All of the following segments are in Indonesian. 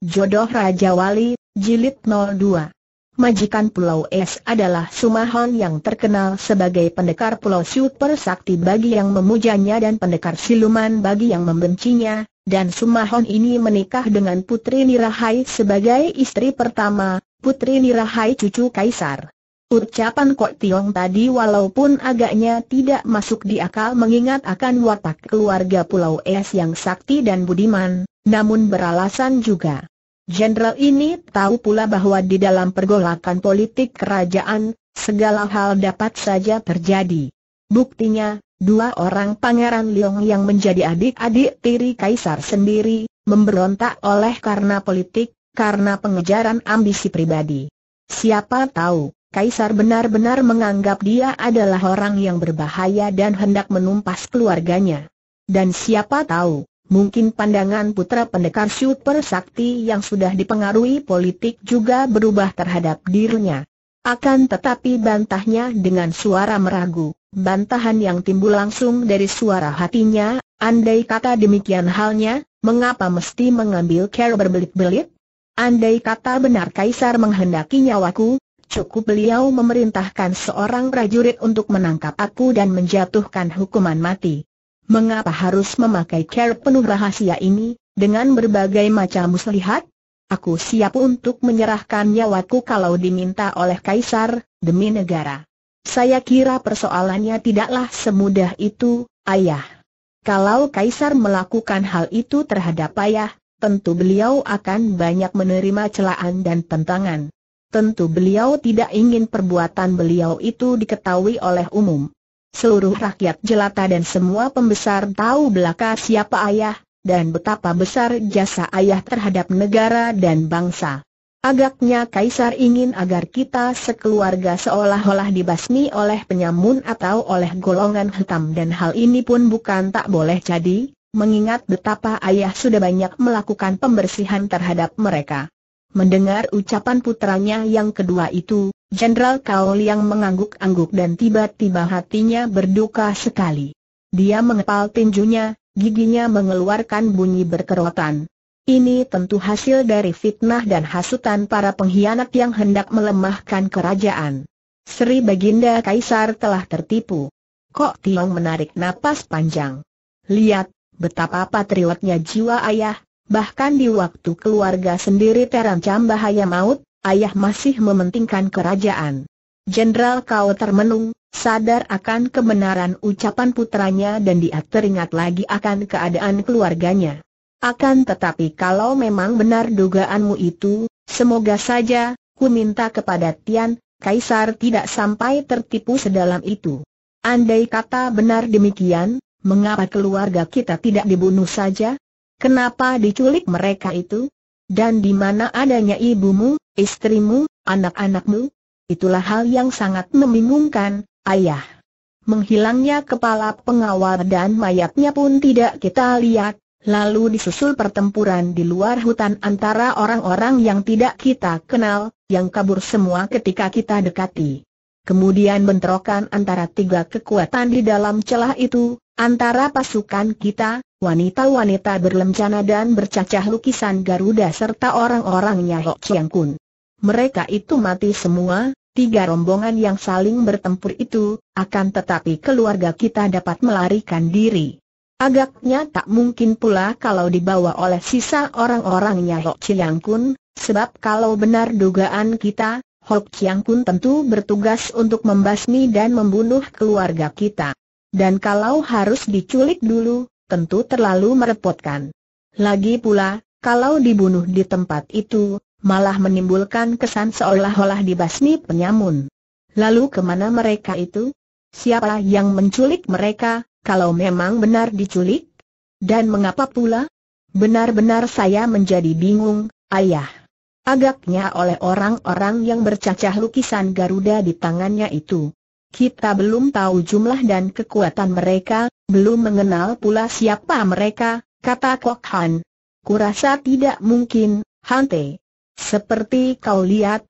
Jodoh Raja Wali, Jilid 02 Majikan Pulau Es adalah Sumahon yang terkenal sebagai pendekar Pulau Super Sakti bagi yang memujanya dan pendekar siluman bagi yang membencinya, dan Sumahon ini menikah dengan Putri Nirahai sebagai istri pertama, Putri Nirahai cucu Kaisar. Ucapan Kok Tiong tadi walaupun agaknya tidak masuk di akal mengingat akan watak keluarga Pulau Es yang sakti dan budiman, namun beralasan juga. Jenderal ini tahu pula bahwa di dalam pergolakan politik kerajaan, segala hal dapat saja terjadi. Buktinya, dua orang pangeran Liong yang menjadi adik-adik tiri kaisar sendiri, memberontak oleh karena politik, karena pengejaran ambisi pribadi. Siapa tahu, kaisar benar-benar menganggap dia adalah orang yang berbahaya dan hendak menumpas keluarganya. Dan siapa tahu, Mungkin pandangan putra pendekar super sakti yang sudah dipengaruhi politik juga berubah terhadap dirinya. Akan tetapi bantahnya dengan suara meragu, bantahan yang timbul langsung dari suara hatinya, andai kata demikian halnya, mengapa mesti mengambil care berbelit-belit? Andai kata benar Kaisar menghendaki nyawaku, cukup beliau memerintahkan seorang prajurit untuk menangkap aku dan menjatuhkan hukuman mati. Mengapa harus memakai cara penuh rahasia ini, dengan berbagai macam muslihat? Aku siap untuk menyerahkan nyawaku kalau diminta oleh Kaisar, demi negara. Saya kira persoalannya tidaklah semudah itu, ayah. Kalau Kaisar melakukan hal itu terhadap ayah, tentu beliau akan banyak menerima celaan dan tentangan. Tentu beliau tidak ingin perbuatan beliau itu diketahui oleh umum. Seluruh rakyat jelata dan semua pembesar tahu belaka siapa ayah, dan betapa besar jasa ayah terhadap negara dan bangsa. Agaknya Kaisar ingin agar kita sekeluarga seolah-olah dibasmi oleh penyamun atau oleh golongan hitam dan hal ini pun bukan tak boleh jadi, mengingat betapa ayah sudah banyak melakukan pembersihan terhadap mereka. Mendengar ucapan putranya yang kedua itu, Jenderal Kau Liang mengangguk-angguk dan tiba-tiba hatinya berduka sekali. Dia mengepal tinjunya, giginya mengeluarkan bunyi berkerotan. Ini tentu hasil dari fitnah dan hasutan para pengkhianat yang hendak melemahkan kerajaan. Sri Baginda Kaisar telah tertipu. Kok Tiong menarik napas panjang. Lihat, betapa patriotnya jiwa ayah, bahkan di waktu keluarga sendiri terancam bahaya maut, ayah masih mementingkan kerajaan. Jenderal kau termenung, sadar akan kebenaran ucapan putranya dan dia teringat lagi akan keadaan keluarganya. Akan tetapi kalau memang benar dugaanmu itu, semoga saja, ku minta kepada Tian, Kaisar tidak sampai tertipu sedalam itu. Andai kata benar demikian, mengapa keluarga kita tidak dibunuh saja? Kenapa diculik mereka itu? Dan di mana adanya ibumu, istrimu, anak-anakmu? Itulah hal yang sangat membingungkan, ayah. Menghilangnya kepala pengawal dan mayatnya pun tidak kita lihat, lalu disusul pertempuran di luar hutan antara orang-orang yang tidak kita kenal, yang kabur semua ketika kita dekati. Kemudian bentrokan antara tiga kekuatan di dalam celah itu, Antara pasukan kita, wanita-wanita berlencana dan bercacah lukisan Garuda serta orang-orangnya Hok Chiang Kun. Mereka itu mati semua, tiga rombongan yang saling bertempur itu, akan tetapi keluarga kita dapat melarikan diri. Agaknya tak mungkin pula kalau dibawa oleh sisa orang-orangnya Hok Chiang Kun, sebab kalau benar dugaan kita, Hok Chiang Kun tentu bertugas untuk membasmi dan membunuh keluarga kita. Dan kalau harus diculik dulu, tentu terlalu merepotkan. Lagi pula, kalau dibunuh di tempat itu, malah menimbulkan kesan seolah-olah dibasmi penyamun. Lalu kemana mereka itu? Siapa yang menculik mereka, kalau memang benar diculik? Dan mengapa pula? Benar-benar saya menjadi bingung, ayah. Agaknya oleh orang-orang yang bercacah lukisan Garuda di tangannya itu. Kita belum tahu jumlah dan kekuatan mereka, belum mengenal pula siapa mereka, kata Kok Han. Kurasa tidak mungkin, Han Te. Seperti kau lihat,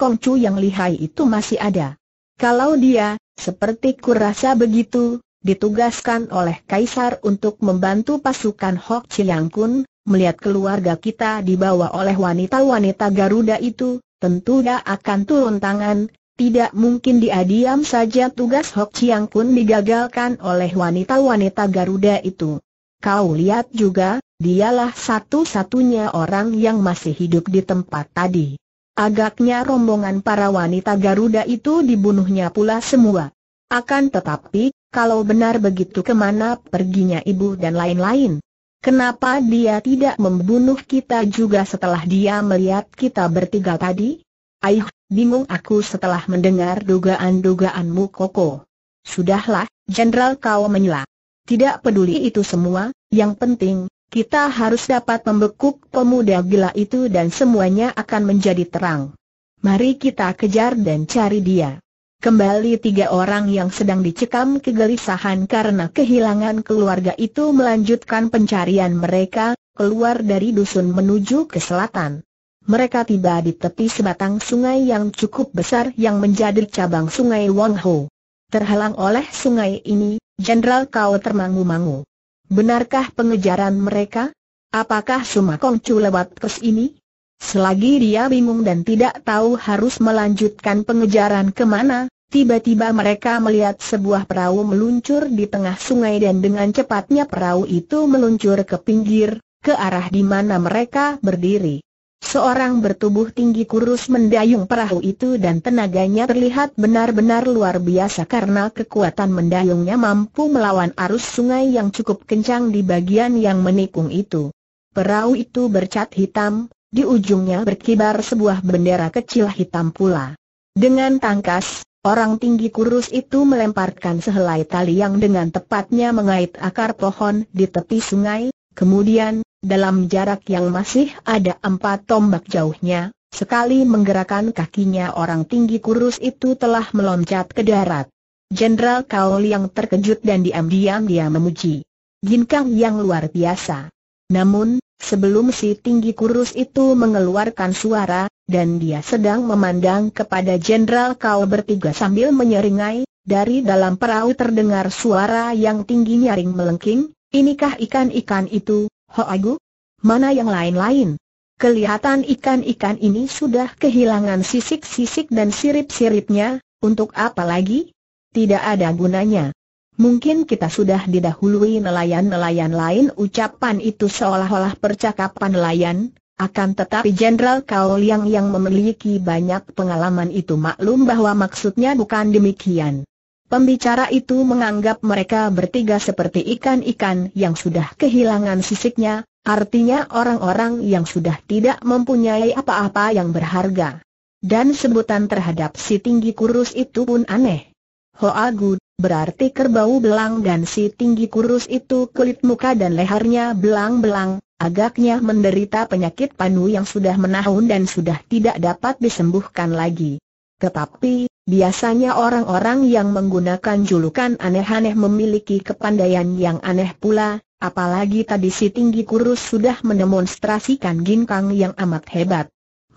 Kong Chu yang lihai itu masih ada. Kalau dia, seperti kurasa begitu, ditugaskan oleh Kaisar untuk membantu pasukan Hok Chiang Kun, melihat keluarga kita dibawa oleh wanita-wanita Garuda itu, tentu dia akan turun tangan, tidak mungkin dia diam saja tugas Hok Chiang pun digagalkan oleh wanita-wanita Garuda itu. Kau lihat juga, dialah satu-satunya orang yang masih hidup di tempat tadi. Agaknya rombongan para wanita Garuda itu dibunuhnya pula semua. Akan tetapi, kalau benar begitu kemana perginya ibu dan lain-lain? Kenapa dia tidak membunuh kita juga setelah dia melihat kita bertiga tadi? Aih, bingung aku setelah mendengar dugaan-dugaanmu Koko. Sudahlah, Jenderal kau menyela. Tidak peduli itu semua, yang penting, kita harus dapat membekuk pemuda gila itu dan semuanya akan menjadi terang. Mari kita kejar dan cari dia. Kembali tiga orang yang sedang dicekam kegelisahan karena kehilangan keluarga itu melanjutkan pencarian mereka, keluar dari dusun menuju ke selatan mereka tiba di tepi sebatang sungai yang cukup besar yang menjadi cabang sungai Wang Ho. Terhalang oleh sungai ini, Jenderal Kau termangu-mangu. Benarkah pengejaran mereka? Apakah Sumakong Chu lewat kes ini? Selagi dia bingung dan tidak tahu harus melanjutkan pengejaran kemana, tiba-tiba mereka melihat sebuah perahu meluncur di tengah sungai dan dengan cepatnya perahu itu meluncur ke pinggir, ke arah di mana mereka berdiri. Seorang bertubuh tinggi kurus mendayung perahu itu dan tenaganya terlihat benar-benar luar biasa karena kekuatan mendayungnya mampu melawan arus sungai yang cukup kencang di bagian yang menikung itu. Perahu itu bercat hitam, di ujungnya berkibar sebuah bendera kecil hitam pula. Dengan tangkas, orang tinggi kurus itu melemparkan sehelai tali yang dengan tepatnya mengait akar pohon di tepi sungai, kemudian dalam jarak yang masih ada empat tombak jauhnya, sekali menggerakkan kakinya orang tinggi kurus itu telah meloncat ke darat. Jenderal Kaol yang terkejut dan diam-diam dia memuji. Ginkang yang luar biasa. Namun, sebelum si tinggi kurus itu mengeluarkan suara, dan dia sedang memandang kepada Jenderal Kaol bertiga sambil menyeringai, dari dalam perahu terdengar suara yang tinggi nyaring melengking, inikah ikan-ikan itu, Ho Agu? Mana yang lain-lain? Kelihatan ikan-ikan ini sudah kehilangan sisik-sisik dan sirip-siripnya, untuk apa lagi? Tidak ada gunanya. Mungkin kita sudah didahului nelayan-nelayan lain ucapan itu seolah-olah percakapan nelayan, akan tetapi Jenderal kau Liang yang memiliki banyak pengalaman itu maklum bahwa maksudnya bukan demikian. Pembicara itu menganggap mereka bertiga seperti ikan-ikan yang sudah kehilangan sisiknya, artinya orang-orang yang sudah tidak mempunyai apa-apa yang berharga. Dan sebutan terhadap si tinggi kurus itu pun aneh. Hoagu, berarti kerbau belang dan si tinggi kurus itu kulit muka dan lehernya belang-belang, agaknya menderita penyakit panu yang sudah menahun dan sudah tidak dapat disembuhkan lagi. Tetapi, Biasanya orang-orang yang menggunakan julukan aneh-aneh memiliki kepandaian yang aneh pula, apalagi tadi si tinggi kurus sudah mendemonstrasikan ginkang yang amat hebat.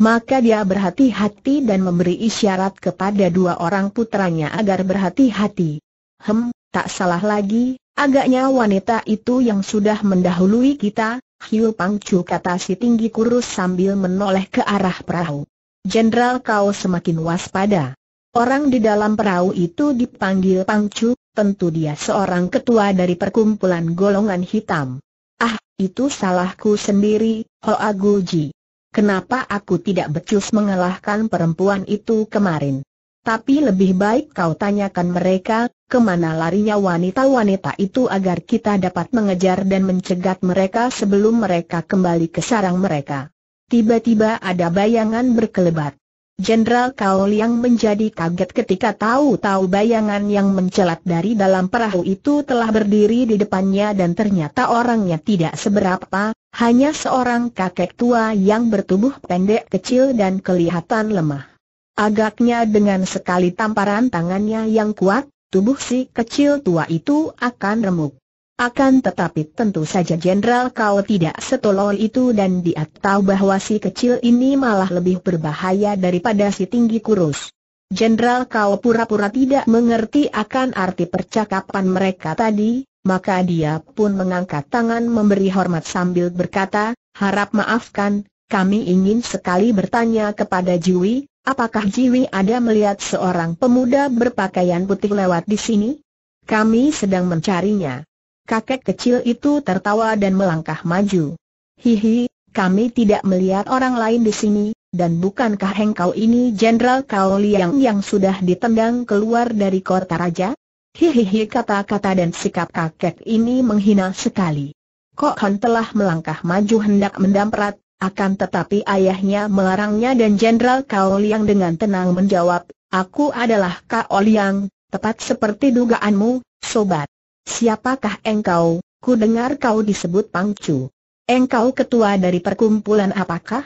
Maka dia berhati-hati dan memberi isyarat kepada dua orang putranya agar berhati-hati. Hem, tak salah lagi, agaknya wanita itu yang sudah mendahului kita, Hiu Pangcu kata si tinggi kurus sambil menoleh ke arah perahu. Jenderal kau semakin waspada. Orang di dalam perahu itu dipanggil Pangcu, tentu dia seorang ketua dari perkumpulan golongan hitam. Ah, itu salahku sendiri, Hoa Guji. Kenapa aku tidak becus mengalahkan perempuan itu kemarin? Tapi lebih baik kau tanyakan mereka, kemana larinya wanita-wanita itu agar kita dapat mengejar dan mencegat mereka sebelum mereka kembali ke sarang mereka. Tiba-tiba ada bayangan berkelebat. Jenderal Kao Liang menjadi kaget ketika tahu-tahu bayangan yang mencelat dari dalam perahu itu telah berdiri di depannya dan ternyata orangnya tidak seberapa, hanya seorang kakek tua yang bertubuh pendek kecil dan kelihatan lemah. Agaknya dengan sekali tamparan tangannya yang kuat, tubuh si kecil tua itu akan remuk. Akan tetapi tentu saja Jenderal kau tidak setolol itu dan dia tahu bahwa si kecil ini malah lebih berbahaya daripada si tinggi kurus. Jenderal kau pura-pura tidak mengerti akan arti percakapan mereka tadi, maka dia pun mengangkat tangan memberi hormat sambil berkata, harap maafkan, kami ingin sekali bertanya kepada Jiwi, Apakah Jiwi ada melihat seorang pemuda berpakaian putih lewat di sini? Kami sedang mencarinya. Kakek kecil itu tertawa dan melangkah maju. Hihi, kami tidak melihat orang lain di sini, dan bukankah engkau ini Jenderal Kao Liang yang sudah ditendang keluar dari kota raja? Hihihi kata-kata dan sikap kakek ini menghina sekali. Kok Han telah melangkah maju hendak mendamprat, akan tetapi ayahnya melarangnya dan Jenderal Kao Liang dengan tenang menjawab, Aku adalah Kao Liang, tepat seperti dugaanmu, sobat. Siapakah engkau? Ku dengar kau disebut Pangcu. Engkau ketua dari perkumpulan apakah?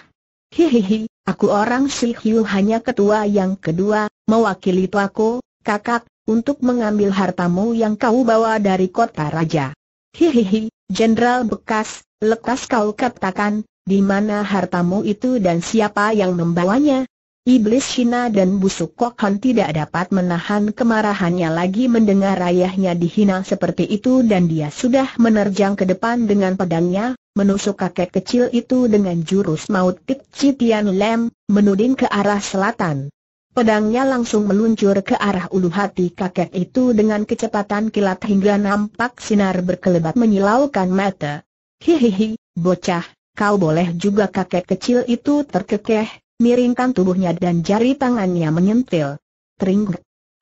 Hihihi, aku orang Shihiu hanya ketua yang kedua, mewakili tuaku, kakak, untuk mengambil hartamu yang kau bawa dari kota raja. Hihihi, Jenderal Bekas, lekas kau katakan, di mana hartamu itu dan siapa yang membawanya? Iblis Cina dan busuk Kokhan tidak dapat menahan kemarahannya lagi mendengar ayahnya dihina seperti itu dan dia sudah menerjang ke depan dengan pedangnya, menusuk kakek kecil itu dengan jurus maut tik Citian Lem, menuding ke arah selatan. Pedangnya langsung meluncur ke arah ulu hati kakek itu dengan kecepatan kilat hingga nampak sinar berkelebat menyilaukan mata. Hihihi, bocah, kau boleh juga kakek kecil itu terkekeh, miringkan tubuhnya dan jari tangannya menyentil. Tering.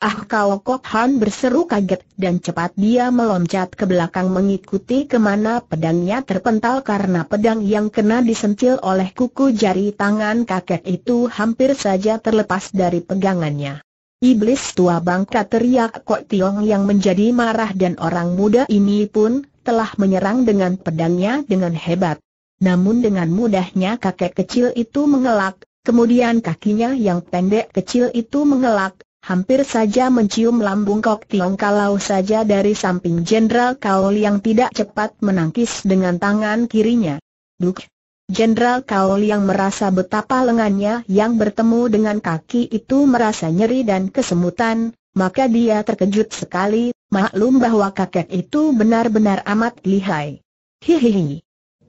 Ah kau Kok Han berseru kaget dan cepat dia meloncat ke belakang mengikuti kemana pedangnya terpental karena pedang yang kena disentil oleh kuku jari tangan kakek itu hampir saja terlepas dari pegangannya. Iblis tua bangka teriak Kok Tiong yang menjadi marah dan orang muda ini pun telah menyerang dengan pedangnya dengan hebat. Namun dengan mudahnya kakek kecil itu mengelak, Kemudian kakinya yang pendek kecil itu mengelak, hampir saja mencium lambung Kok Tiong kalau saja dari samping Jenderal Kaol yang tidak cepat menangkis dengan tangan kirinya. Duk! Jenderal Kaol yang merasa betapa lengannya yang bertemu dengan kaki itu merasa nyeri dan kesemutan, maka dia terkejut sekali, maklum bahwa kakek itu benar-benar amat lihai. Hihihi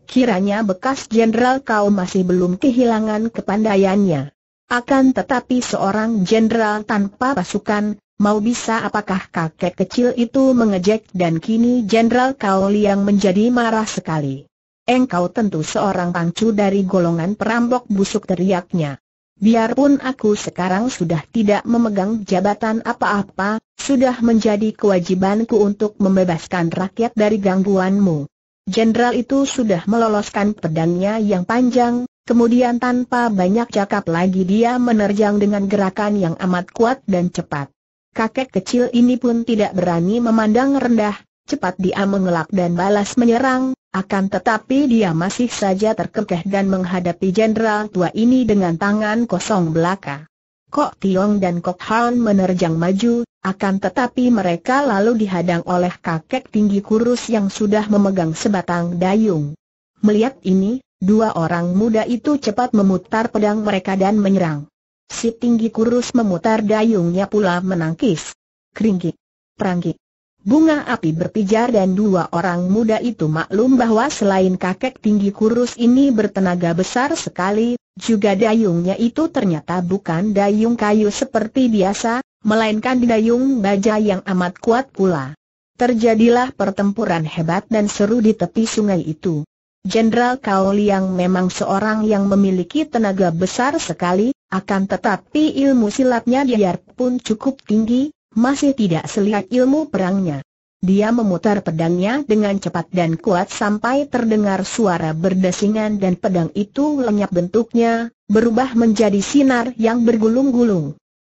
kiranya bekas jenderal kau masih belum kehilangan kepandaiannya. Akan tetapi seorang jenderal tanpa pasukan, mau bisa apakah kakek kecil itu mengejek dan kini jenderal kau liang menjadi marah sekali. Engkau tentu seorang pangcu dari golongan perampok busuk teriaknya. Biarpun aku sekarang sudah tidak memegang jabatan apa-apa, sudah menjadi kewajibanku untuk membebaskan rakyat dari gangguanmu. Jenderal itu sudah meloloskan pedangnya yang panjang, kemudian tanpa banyak cakap lagi dia menerjang dengan gerakan yang amat kuat dan cepat. Kakek kecil ini pun tidak berani memandang rendah, cepat dia mengelak dan balas menyerang, akan tetapi dia masih saja terkekeh dan menghadapi jenderal tua ini dengan tangan kosong belaka. Kok Tiong dan Kok Han menerjang maju, akan tetapi mereka lalu dihadang oleh kakek tinggi kurus yang sudah memegang sebatang dayung. Melihat ini, dua orang muda itu cepat memutar pedang mereka dan menyerang. Si tinggi kurus memutar dayungnya pula menangkis. Keringgit. Peranggit. Bunga api berpijar dan dua orang muda itu maklum bahwa selain kakek tinggi kurus ini bertenaga besar sekali, juga dayungnya itu ternyata bukan dayung kayu seperti biasa, melainkan dayung baja yang amat kuat pula. Terjadilah pertempuran hebat dan seru di tepi sungai itu. Jenderal Kao Liang memang seorang yang memiliki tenaga besar sekali, akan tetapi ilmu silatnya biarpun cukup tinggi, masih tidak selihat ilmu perangnya. Dia memutar pedangnya dengan cepat dan kuat sampai terdengar suara berdesingan dan pedang itu lenyap bentuknya, berubah menjadi sinar yang bergulung-gulung.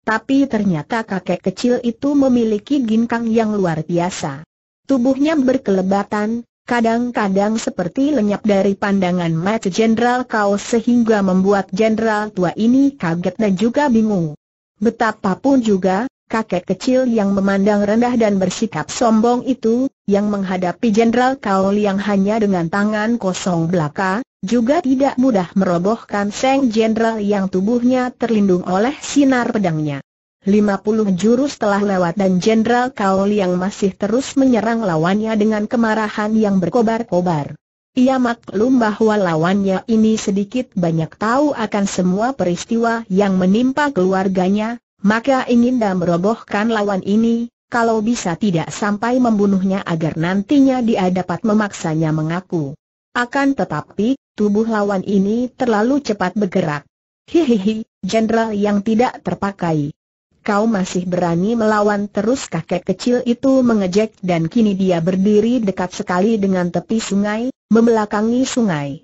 Tapi ternyata kakek kecil itu memiliki ginkang yang luar biasa. Tubuhnya berkelebatan, kadang-kadang seperti lenyap dari pandangan mata Jenderal Kau sehingga membuat Jenderal tua ini kaget dan juga bingung. Betapapun juga, kakek kecil yang memandang rendah dan bersikap sombong itu, yang menghadapi Jenderal Kau yang hanya dengan tangan kosong belaka, juga tidak mudah merobohkan Seng Jenderal yang tubuhnya terlindung oleh sinar pedangnya. 50 jurus telah lewat dan Jenderal Kaol yang masih terus menyerang lawannya dengan kemarahan yang berkobar-kobar. Ia maklum bahwa lawannya ini sedikit banyak tahu akan semua peristiwa yang menimpa keluarganya, maka ingin dan merobohkan lawan ini, kalau bisa tidak sampai membunuhnya agar nantinya dia dapat memaksanya mengaku. Akan tetapi, tubuh lawan ini terlalu cepat bergerak. Hihihi, jenderal yang tidak terpakai. Kau masih berani melawan terus kakek kecil itu mengejek dan kini dia berdiri dekat sekali dengan tepi sungai, membelakangi sungai.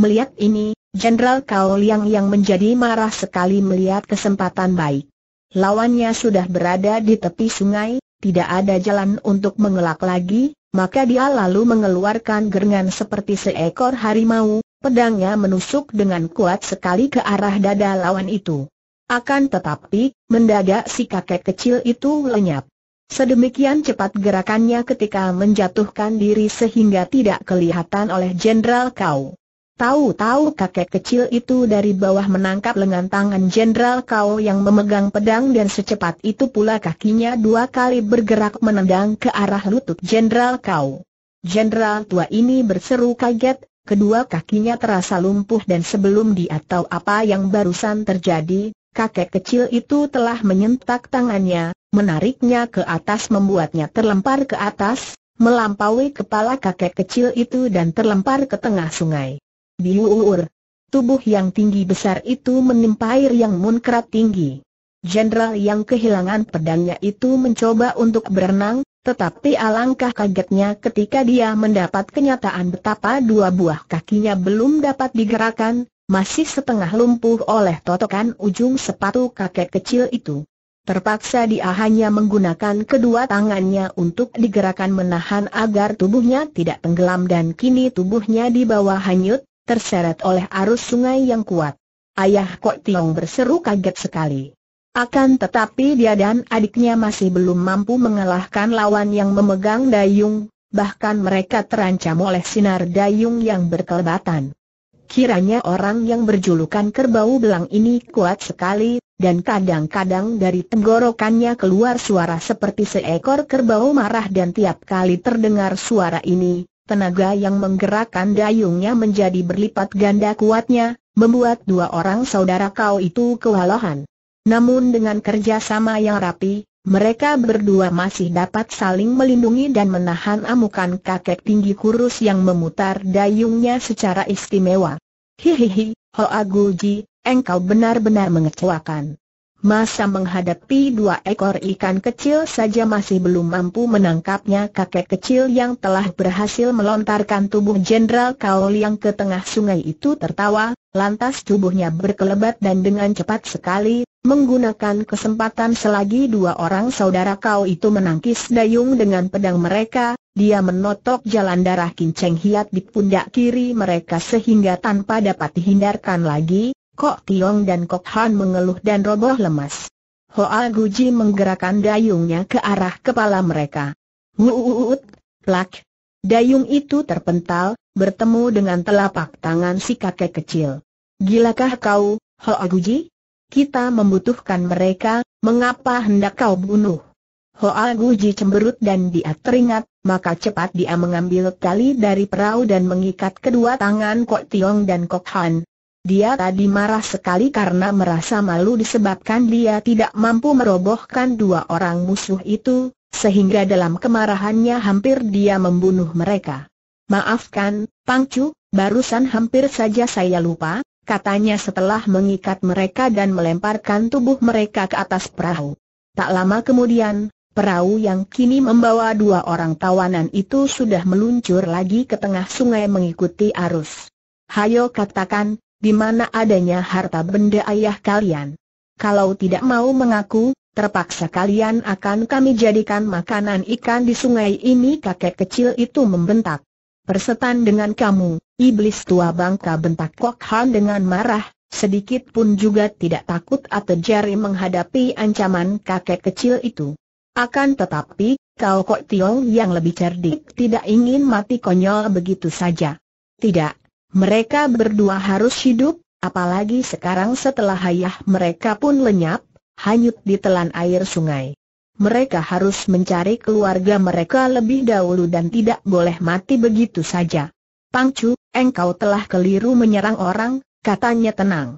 Melihat ini, Jenderal Kao Liang yang menjadi marah sekali melihat kesempatan baik. Lawannya sudah berada di tepi sungai, tidak ada jalan untuk mengelak lagi, maka dia lalu mengeluarkan gerengan seperti seekor harimau, pedangnya menusuk dengan kuat sekali ke arah dada lawan itu. Akan tetapi, mendadak si kakek kecil itu lenyap. Sedemikian cepat gerakannya ketika menjatuhkan diri sehingga tidak kelihatan oleh Jenderal Kau. Tahu-tahu kakek kecil itu dari bawah menangkap lengan tangan Jenderal Kau yang memegang pedang dan secepat itu pula kakinya dua kali bergerak menendang ke arah lutut Jenderal Kau. Jenderal tua ini berseru kaget, kedua kakinya terasa lumpuh dan sebelum dia tahu apa yang barusan terjadi, kakek kecil itu telah menyentak tangannya, menariknya ke atas membuatnya terlempar ke atas, melampaui kepala kakek kecil itu dan terlempar ke tengah sungai diuur. Tubuh yang tinggi besar itu menimpa air yang munkrat tinggi. Jenderal yang kehilangan pedangnya itu mencoba untuk berenang, tetapi alangkah kagetnya ketika dia mendapat kenyataan betapa dua buah kakinya belum dapat digerakkan, masih setengah lumpuh oleh totokan ujung sepatu kakek kecil itu. Terpaksa dia hanya menggunakan kedua tangannya untuk digerakkan menahan agar tubuhnya tidak tenggelam dan kini tubuhnya di bawah hanyut, terseret oleh arus sungai yang kuat. Ayah Kok Tiong berseru kaget sekali. Akan tetapi dia dan adiknya masih belum mampu mengalahkan lawan yang memegang dayung, bahkan mereka terancam oleh sinar dayung yang berkelebatan. Kiranya orang yang berjulukan kerbau belang ini kuat sekali, dan kadang-kadang dari tenggorokannya keluar suara seperti seekor kerbau marah dan tiap kali terdengar suara ini, tenaga yang menggerakkan dayungnya menjadi berlipat ganda kuatnya, membuat dua orang saudara kau itu kewalahan. Namun dengan kerjasama yang rapi, mereka berdua masih dapat saling melindungi dan menahan amukan kakek tinggi kurus yang memutar dayungnya secara istimewa. Hihihi, Hoa Guji, engkau benar-benar mengecewakan. Masa menghadapi dua ekor ikan kecil saja masih belum mampu menangkapnya kakek kecil yang telah berhasil melontarkan tubuh Jenderal Kaol yang ke tengah sungai itu tertawa, lantas tubuhnya berkelebat dan dengan cepat sekali, menggunakan kesempatan selagi dua orang saudara kau itu menangkis dayung dengan pedang mereka, dia menotok jalan darah kinceng hiat di pundak kiri mereka sehingga tanpa dapat dihindarkan lagi, Kok Tiong dan Kok Han mengeluh dan roboh lemas. Hoa Guji menggerakkan dayungnya ke arah kepala mereka. Wuuut, plak. Dayung itu terpental, bertemu dengan telapak tangan si kakek kecil. Gilakah kau, Hoa Guji? Kita membutuhkan mereka, mengapa hendak kau bunuh? Hoa Guji cemberut dan dia teringat, maka cepat dia mengambil tali dari perahu dan mengikat kedua tangan Kok Tiong dan Kok Han. Dia tadi marah sekali karena merasa malu disebabkan dia tidak mampu merobohkan dua orang musuh itu, sehingga dalam kemarahannya hampir dia membunuh mereka. Maafkan, Pangcu, barusan hampir saja saya lupa, katanya setelah mengikat mereka dan melemparkan tubuh mereka ke atas perahu. Tak lama kemudian, perahu yang kini membawa dua orang tawanan itu sudah meluncur lagi ke tengah sungai mengikuti arus. Hayo katakan, di mana adanya harta benda ayah kalian. Kalau tidak mau mengaku, terpaksa kalian akan kami jadikan makanan ikan di sungai ini kakek kecil itu membentak. Persetan dengan kamu, iblis tua bangka bentak Kok Han dengan marah, sedikit pun juga tidak takut atau jari menghadapi ancaman kakek kecil itu. Akan tetapi, kau kok Tiong yang lebih cerdik tidak ingin mati konyol begitu saja. Tidak, mereka berdua harus hidup, apalagi sekarang setelah ayah mereka pun lenyap, hanyut ditelan air sungai. Mereka harus mencari keluarga mereka lebih dahulu dan tidak boleh mati begitu saja. Pangcu, engkau telah keliru menyerang orang, katanya tenang.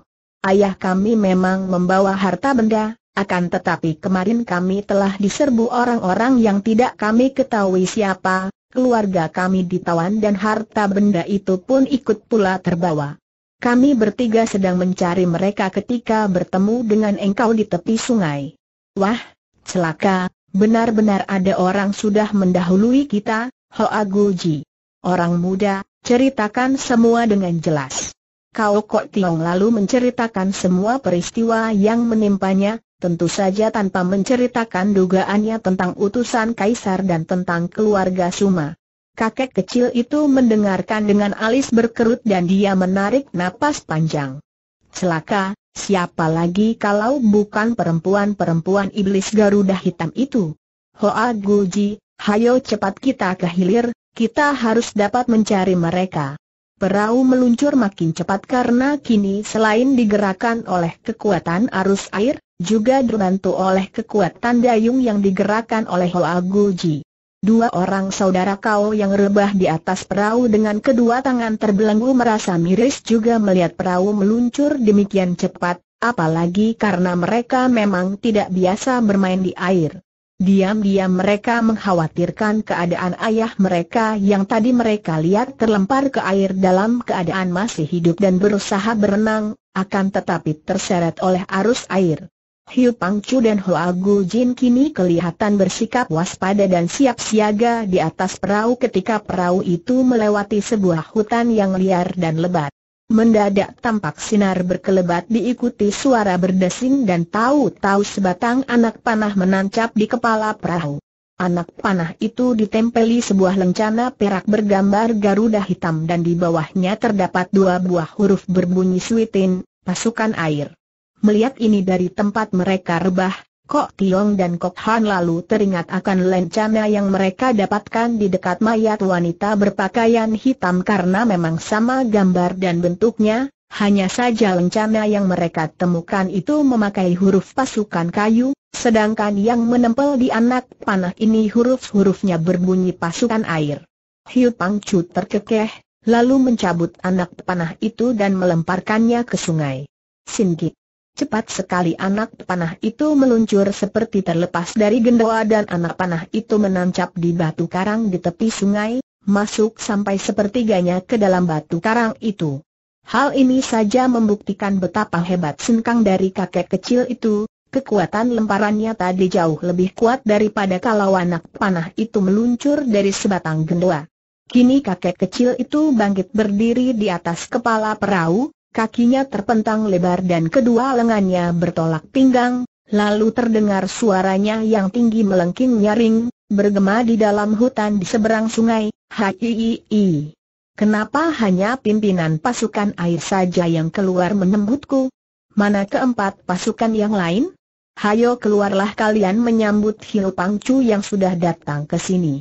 Ayah kami memang membawa harta benda, akan tetapi kemarin kami telah diserbu orang-orang yang tidak kami ketahui siapa, keluarga kami ditawan dan harta benda itu pun ikut pula terbawa. Kami bertiga sedang mencari mereka ketika bertemu dengan engkau di tepi sungai. Wah, celaka, benar-benar ada orang sudah mendahului kita, Hoa Guji. Orang muda, ceritakan semua dengan jelas. Kau Kok Tiong lalu menceritakan semua peristiwa yang menimpanya, tentu saja tanpa menceritakan dugaannya tentang utusan kaisar dan tentang keluarga Suma. Kakek kecil itu mendengarkan dengan alis berkerut dan dia menarik napas panjang. Celaka, siapa lagi kalau bukan perempuan-perempuan iblis Garuda hitam itu? Hoa Guji, hayo cepat kita ke hilir, kita harus dapat mencari mereka. Perahu meluncur makin cepat karena kini selain digerakkan oleh kekuatan arus air, juga dibantu oleh kekuatan dayung yang digerakkan oleh Hoa Guji. Dua orang saudara kau yang rebah di atas perahu dengan kedua tangan terbelenggu merasa miris juga melihat perahu meluncur demikian cepat, apalagi karena mereka memang tidak biasa bermain di air. Diam-diam mereka mengkhawatirkan keadaan ayah mereka yang tadi mereka lihat terlempar ke air dalam keadaan masih hidup dan berusaha berenang, akan tetapi terseret oleh arus air. Hiu Pangcu dan Hoa Gu Jin kini kelihatan bersikap waspada dan siap siaga di atas perahu ketika perahu itu melewati sebuah hutan yang liar dan lebat. Mendadak tampak sinar berkelebat diikuti suara berdesing dan tahu-tahu sebatang anak panah menancap di kepala perahu. Anak panah itu ditempeli sebuah lencana perak bergambar Garuda hitam dan di bawahnya terdapat dua buah huruf berbunyi suitin, pasukan air. Melihat ini dari tempat mereka rebah, Kok Tiong dan Kok Han lalu teringat akan lencana yang mereka dapatkan di dekat mayat wanita berpakaian hitam karena memang sama gambar dan bentuknya, hanya saja lencana yang mereka temukan itu memakai huruf pasukan kayu, sedangkan yang menempel di anak panah ini huruf-hurufnya berbunyi pasukan air. Hiu Pang terkekeh, lalu mencabut anak panah itu dan melemparkannya ke sungai. Singgit. Cepat sekali anak panah itu meluncur seperti terlepas dari gendawa dan anak panah itu menancap di batu karang di tepi sungai, masuk sampai sepertiganya ke dalam batu karang itu. Hal ini saja membuktikan betapa hebat sengkang dari kakek kecil itu, kekuatan lemparannya tadi jauh lebih kuat daripada kalau anak panah itu meluncur dari sebatang gendawa. Kini kakek kecil itu bangkit berdiri di atas kepala perahu, kakinya terpentang lebar dan kedua lengannya bertolak pinggang, lalu terdengar suaranya yang tinggi melengking nyaring, bergema di dalam hutan di seberang sungai, Hiii. Kenapa hanya pimpinan pasukan air saja yang keluar menyambutku? Mana keempat pasukan yang lain? Hayo keluarlah kalian menyambut Hiu Pangcu yang sudah datang ke sini.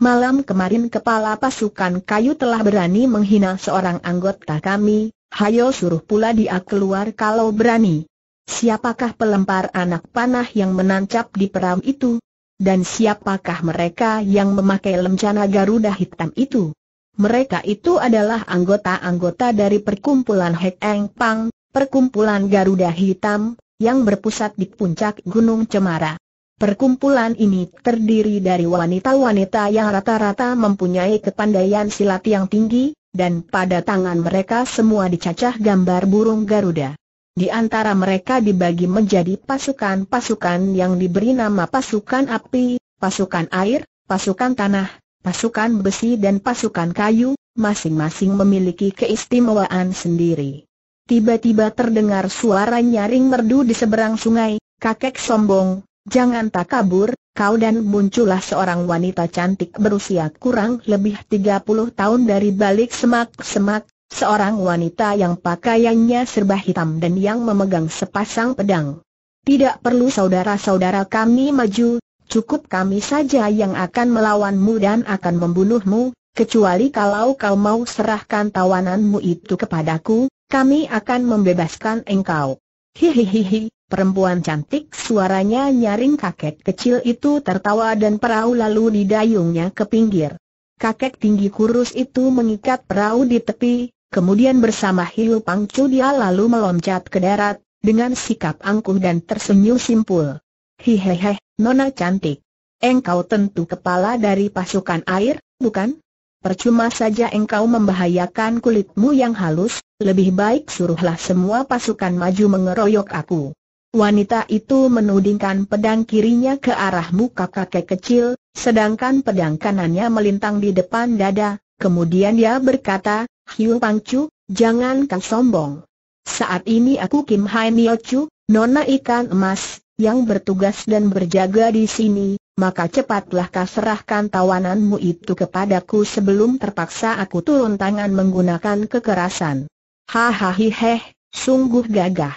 Malam kemarin kepala pasukan kayu telah berani menghina seorang anggota kami, hayo suruh pula dia keluar kalau berani. Siapakah pelempar anak panah yang menancap di perahu itu? Dan siapakah mereka yang memakai lencana Garuda hitam itu? Mereka itu adalah anggota-anggota dari perkumpulan Hek Eng Pang, perkumpulan Garuda Hitam, yang berpusat di puncak Gunung Cemara. Perkumpulan ini terdiri dari wanita-wanita yang rata-rata mempunyai kepandaian silat yang tinggi, dan pada tangan mereka semua dicacah gambar burung Garuda. Di antara mereka dibagi menjadi pasukan-pasukan yang diberi nama pasukan api, pasukan air, pasukan tanah, pasukan besi dan pasukan kayu, masing-masing memiliki keistimewaan sendiri. Tiba-tiba terdengar suara nyaring merdu di seberang sungai, kakek sombong, Jangan tak kabur, kau dan muncullah seorang wanita cantik berusia kurang lebih 30 tahun dari balik semak-semak, seorang wanita yang pakaiannya serba hitam dan yang memegang sepasang pedang. Tidak perlu saudara-saudara kami maju, cukup kami saja yang akan melawanmu dan akan membunuhmu, kecuali kalau kau mau serahkan tawananmu itu kepadaku, kami akan membebaskan engkau. Hihihihi, perempuan cantik suaranya nyaring kakek kecil itu tertawa dan perahu lalu didayungnya ke pinggir. Kakek tinggi kurus itu mengikat perahu di tepi, kemudian bersama Hiu Pangcu dia lalu meloncat ke darat, dengan sikap angkuh dan tersenyum simpul. Hihehe, nona cantik. Engkau tentu kepala dari pasukan air, bukan? Percuma saja engkau membahayakan kulitmu yang halus, lebih baik suruhlah semua pasukan maju mengeroyok aku. Wanita itu menudingkan pedang kirinya ke arah muka kakek kecil, sedangkan pedang kanannya melintang di depan dada, kemudian dia berkata, Hiu Pangcu, jangan kau sombong. Saat ini aku Kim Hai Nio Chu, nona ikan emas, yang bertugas dan berjaga di sini, maka cepatlah kau serahkan tawananmu itu kepadaku sebelum terpaksa aku turun tangan menggunakan kekerasan. Hahahiheh, sungguh gagah.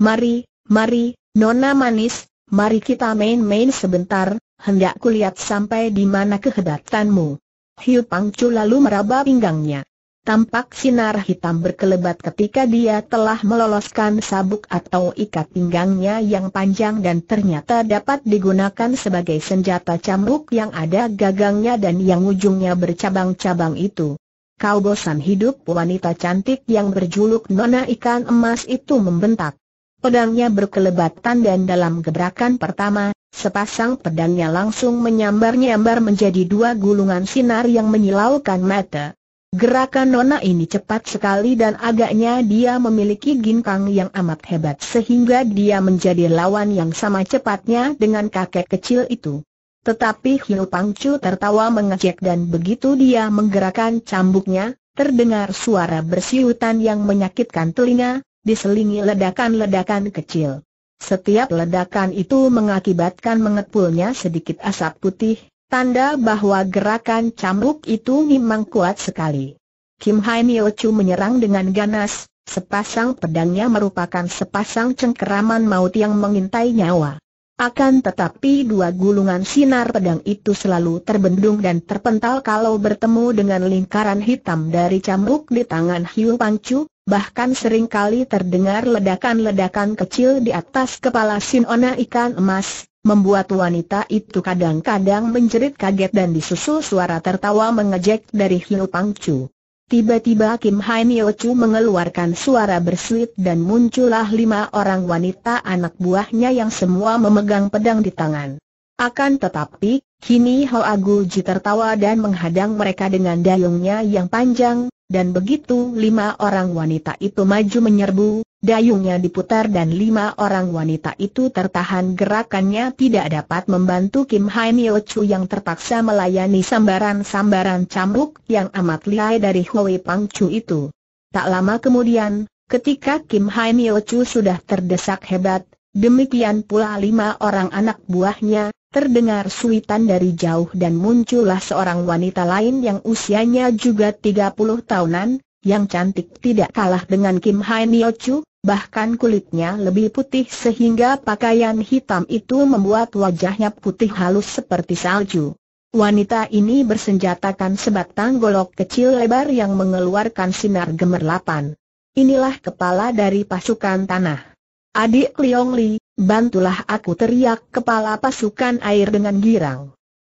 Mari, mari, nona manis, mari kita main-main sebentar, hendak kulihat sampai di mana kehebatanmu. Hiu Pangcu lalu meraba pinggangnya. Tampak sinar hitam berkelebat ketika dia telah meloloskan sabuk atau ikat pinggangnya yang panjang dan ternyata dapat digunakan sebagai senjata cambuk yang ada gagangnya dan yang ujungnya bercabang-cabang itu. Kau bosan hidup wanita cantik yang berjuluk Nona Ikan Emas itu membentak. Pedangnya berkelebatan dan dalam gebrakan pertama, sepasang pedangnya langsung menyambar-nyambar menjadi dua gulungan sinar yang menyilaukan mata. Gerakan Nona ini cepat sekali dan agaknya dia memiliki ginkang yang amat hebat sehingga dia menjadi lawan yang sama cepatnya dengan kakek kecil itu. Tetapi Hiu Pangcu tertawa mengejek dan begitu dia menggerakkan cambuknya, terdengar suara bersiutan yang menyakitkan telinga, diselingi ledakan-ledakan kecil. Setiap ledakan itu mengakibatkan mengepulnya sedikit asap putih, Tanda bahwa gerakan cambuk itu memang kuat sekali. Kim Hai Nio Chu menyerang dengan ganas, sepasang pedangnya merupakan sepasang cengkeraman maut yang mengintai nyawa. Akan tetapi dua gulungan sinar pedang itu selalu terbendung dan terpental kalau bertemu dengan lingkaran hitam dari cambuk di tangan Hiu Chu, bahkan seringkali terdengar ledakan-ledakan kecil di atas kepala Ona ikan emas, Membuat wanita itu kadang-kadang menjerit kaget dan disusul suara tertawa mengejek dari Hiu Pangcu. Tiba-tiba Kim Hai Miochu mengeluarkan suara bersuit dan muncullah lima orang wanita anak buahnya yang semua memegang pedang di tangan. Akan tetapi, kini Ho Aguji tertawa dan menghadang mereka dengan dayungnya yang panjang, dan begitu lima orang wanita itu maju menyerbu, Dayungnya diputar dan lima orang wanita itu tertahan gerakannya tidak dapat membantu Kim Hai Mio Chu yang terpaksa melayani sambaran-sambaran cambuk yang amat lihai dari Hui Pang Chu itu. Tak lama kemudian, ketika Kim Hai Mio Chu sudah terdesak hebat, demikian pula lima orang anak buahnya, terdengar suitan dari jauh dan muncullah seorang wanita lain yang usianya juga 30 tahunan, yang cantik tidak kalah dengan Kim Hai Nio Chu, bahkan kulitnya lebih putih sehingga pakaian hitam itu membuat wajahnya putih halus seperti salju. Wanita ini bersenjatakan sebatang golok kecil lebar yang mengeluarkan sinar gemerlapan. Inilah kepala dari pasukan tanah. Adik Liong Li, bantulah aku teriak kepala pasukan air dengan girang.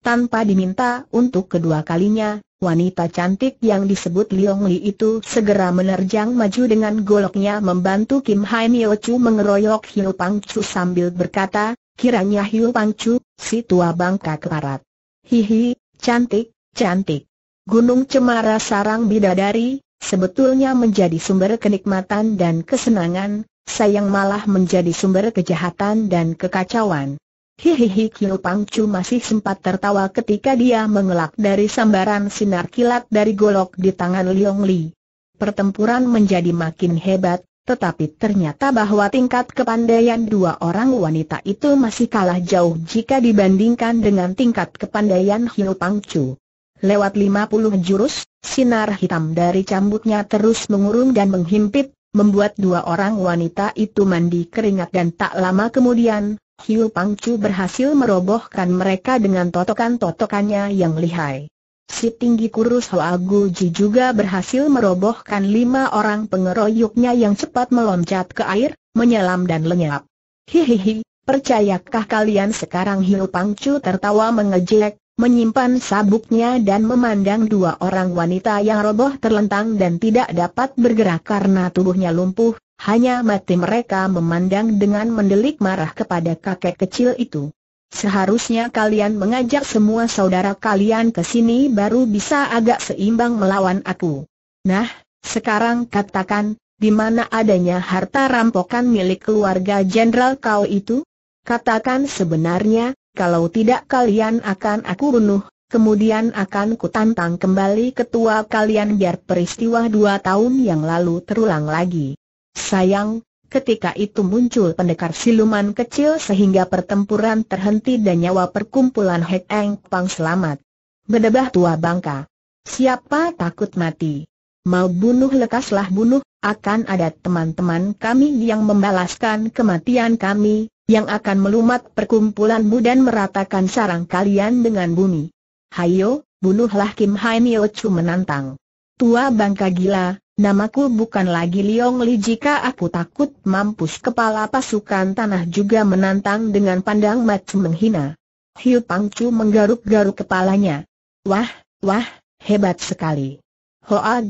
Tanpa diminta untuk kedua kalinya, Wanita cantik yang disebut Liong Li itu segera menerjang maju dengan goloknya membantu Kim Hai Mio Chu mengeroyok Hiu Pang Chu sambil berkata, kiranya Hiu Pang Chu, si tua bangka keparat. Hihi, cantik, cantik. Gunung Cemara Sarang Bidadari, sebetulnya menjadi sumber kenikmatan dan kesenangan, sayang malah menjadi sumber kejahatan dan kekacauan. Hihihi Kiu Chu masih sempat tertawa ketika dia mengelak dari sambaran sinar kilat dari golok di tangan Liong Li. Pertempuran menjadi makin hebat, tetapi ternyata bahwa tingkat kepandaian dua orang wanita itu masih kalah jauh jika dibandingkan dengan tingkat kepandaian Hiu Chu. Lewat 50 jurus, sinar hitam dari cambuknya terus mengurung dan menghimpit, membuat dua orang wanita itu mandi keringat dan tak lama kemudian, Hiu Pangcu berhasil merobohkan mereka dengan totokan-totokannya yang lihai. Si tinggi kurus Hoa Guji juga berhasil merobohkan lima orang pengeroyoknya yang cepat meloncat ke air, menyelam dan lenyap. Hihihi, percayakah kalian sekarang Hiu Pangcu tertawa mengejek, menyimpan sabuknya dan memandang dua orang wanita yang roboh terlentang dan tidak dapat bergerak karena tubuhnya lumpuh, hanya mati mereka memandang dengan mendelik marah kepada kakek kecil itu. Seharusnya kalian mengajak semua saudara kalian ke sini baru bisa agak seimbang melawan aku. Nah, sekarang katakan, di mana adanya harta rampokan milik keluarga jenderal kau itu? Katakan sebenarnya, kalau tidak kalian akan aku bunuh, kemudian akan kutantang kembali ketua kalian biar peristiwa dua tahun yang lalu terulang lagi. Sayang, ketika itu muncul pendekar siluman kecil sehingga pertempuran terhenti dan nyawa perkumpulan Hek Eng Pang selamat. Bedebah tua bangka. Siapa takut mati? Mau bunuh lekaslah bunuh, akan ada teman-teman kami yang membalaskan kematian kami, yang akan melumat perkumpulanmu dan meratakan sarang kalian dengan bumi. Hayo, bunuhlah Kim Hai Mio Chu menantang. Tua bangka gila, Namaku bukan lagi Liong Li jika aku takut mampus kepala pasukan tanah juga menantang dengan pandang mata menghina. Hiu Pangcu menggaruk-garuk kepalanya. Wah, wah, hebat sekali. Hoa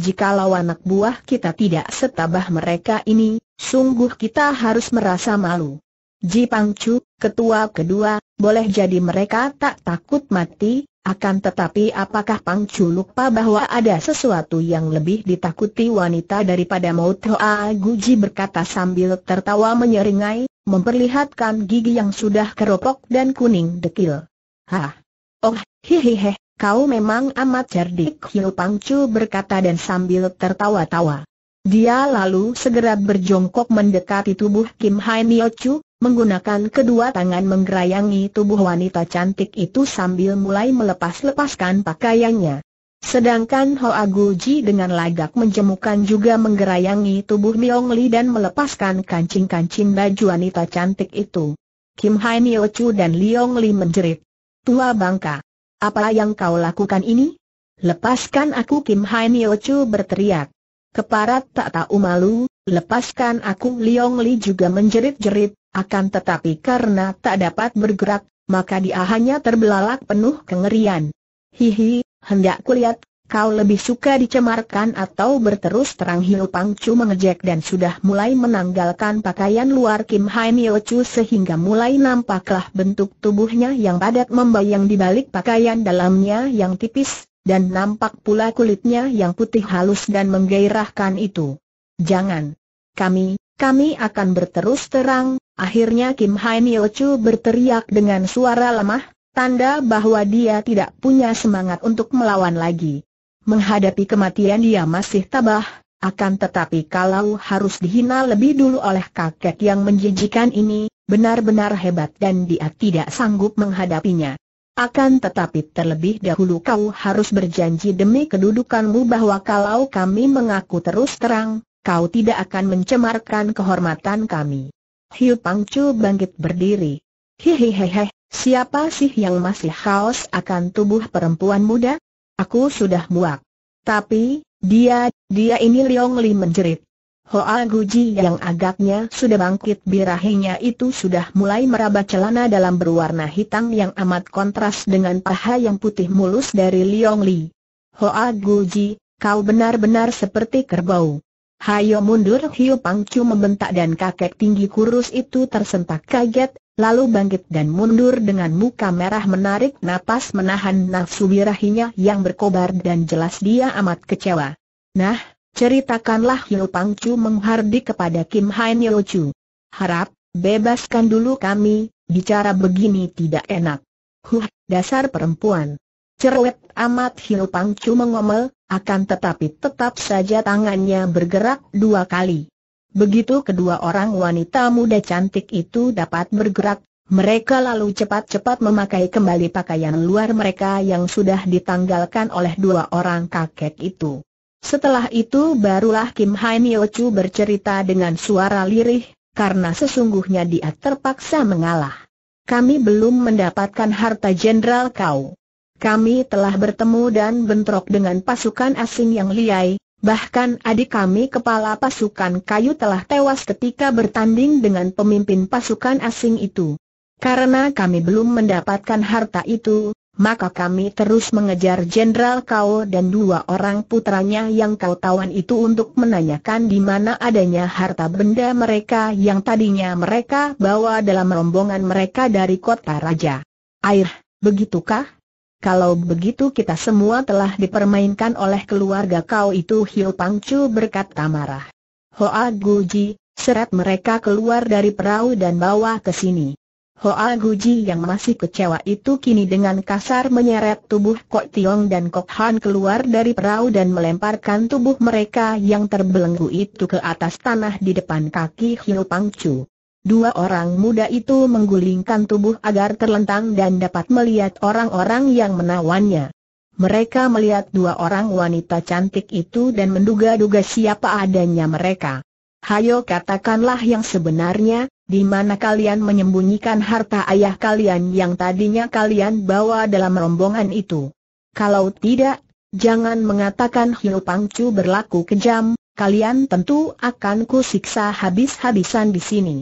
jika lawan anak buah kita tidak setabah mereka ini, sungguh kita harus merasa malu. Ji Pangcu, ketua kedua, boleh jadi mereka tak takut mati, akan tetapi apakah Pang Chu lupa bahwa ada sesuatu yang lebih ditakuti wanita daripada maut Hoa Guji berkata sambil tertawa menyeringai, memperlihatkan gigi yang sudah keropok dan kuning dekil. Hah! Oh, hihihe, kau memang amat cerdik Hiu Pang Chu berkata dan sambil tertawa-tawa. Dia lalu segera berjongkok mendekati tubuh Kim Hai Mio Chu, Menggunakan kedua tangan menggerayangi tubuh wanita cantik itu sambil mulai melepas-lepaskan pakaiannya. Sedangkan Ho Guji dengan lagak menjemukan juga menggerayangi tubuh Miong Li dan melepaskan kancing-kancing baju wanita cantik itu. Kim Hai Nio Chu dan Liong Li menjerit. Tua bangka. Apa yang kau lakukan ini? Lepaskan aku Kim Hai Nio Chu berteriak. Keparat tak tahu malu, lepaskan aku Liong Li juga menjerit-jerit, akan tetapi karena tak dapat bergerak, maka dia hanya terbelalak penuh kengerian. Hihi, hendak kulihat, kau lebih suka dicemarkan atau berterus terang Hiu Pangcu mengejek dan sudah mulai menanggalkan pakaian luar Kim Hai Mio Chu sehingga mulai nampaklah bentuk tubuhnya yang padat membayang di balik pakaian dalamnya yang tipis, dan nampak pula kulitnya yang putih halus dan menggairahkan itu. Jangan. Kami, kami akan berterus terang, Akhirnya Kim Hai Nil Chu berteriak dengan suara lemah, tanda bahwa dia tidak punya semangat untuk melawan lagi. Menghadapi kematian dia masih tabah, akan tetapi kalau harus dihina lebih dulu oleh kakek yang menjijikan ini, benar-benar hebat dan dia tidak sanggup menghadapinya. Akan tetapi terlebih dahulu kau harus berjanji demi kedudukanmu bahwa kalau kami mengaku terus terang, kau tidak akan mencemarkan kehormatan kami. Hiu Pangcu bangkit berdiri. Hihihehe, siapa sih yang masih haus akan tubuh perempuan muda? Aku sudah muak. Tapi, dia, dia ini Leong Li menjerit. Hoa Guji yang agaknya sudah bangkit birahinya itu sudah mulai meraba celana dalam berwarna hitam yang amat kontras dengan paha yang putih mulus dari Leong Li. Hoa Guji, kau benar-benar seperti kerbau. Hayo mundur Hiu Pangcu membentak dan kakek tinggi kurus itu tersentak kaget, lalu bangkit dan mundur dengan muka merah menarik napas menahan nafsu birahinya yang berkobar dan jelas dia amat kecewa. Nah, ceritakanlah Hiu Pangcu menghardik kepada Kim Hain Yochu. Harap, bebaskan dulu kami, bicara begini tidak enak. Huh, dasar perempuan. Cerewet amat Hiu Pangcu mengomel, akan tetapi tetap saja tangannya bergerak dua kali. Begitu kedua orang wanita muda cantik itu dapat bergerak, mereka lalu cepat-cepat memakai kembali pakaian luar mereka yang sudah ditanggalkan oleh dua orang kakek itu. Setelah itu barulah Kim Hai Mio Chu bercerita dengan suara lirih, karena sesungguhnya dia terpaksa mengalah. Kami belum mendapatkan harta jenderal kau. Kami telah bertemu dan bentrok dengan pasukan asing yang liai, bahkan adik kami kepala pasukan kayu telah tewas ketika bertanding dengan pemimpin pasukan asing itu. Karena kami belum mendapatkan harta itu, maka kami terus mengejar Jenderal Kau dan dua orang putranya yang kau tawan itu untuk menanyakan di mana adanya harta benda mereka yang tadinya mereka bawa dalam rombongan mereka dari kota raja. Air, begitukah? kalau begitu kita semua telah dipermainkan oleh keluarga kau itu Hiu Pangcu berkata marah. Hoa Guji, seret mereka keluar dari perahu dan bawa ke sini. Hoa Guji yang masih kecewa itu kini dengan kasar menyeret tubuh Kok Tiong dan Kok Han keluar dari perahu dan melemparkan tubuh mereka yang terbelenggu itu ke atas tanah di depan kaki Hiu Pangcu. Dua orang muda itu menggulingkan tubuh agar terlentang dan dapat melihat orang-orang yang menawannya. Mereka melihat dua orang wanita cantik itu dan menduga-duga siapa adanya mereka. Hayo katakanlah yang sebenarnya, di mana kalian menyembunyikan harta ayah kalian yang tadinya kalian bawa dalam rombongan itu. Kalau tidak, jangan mengatakan Hiu Pangcu berlaku kejam, kalian tentu akan kusiksa habis-habisan di sini.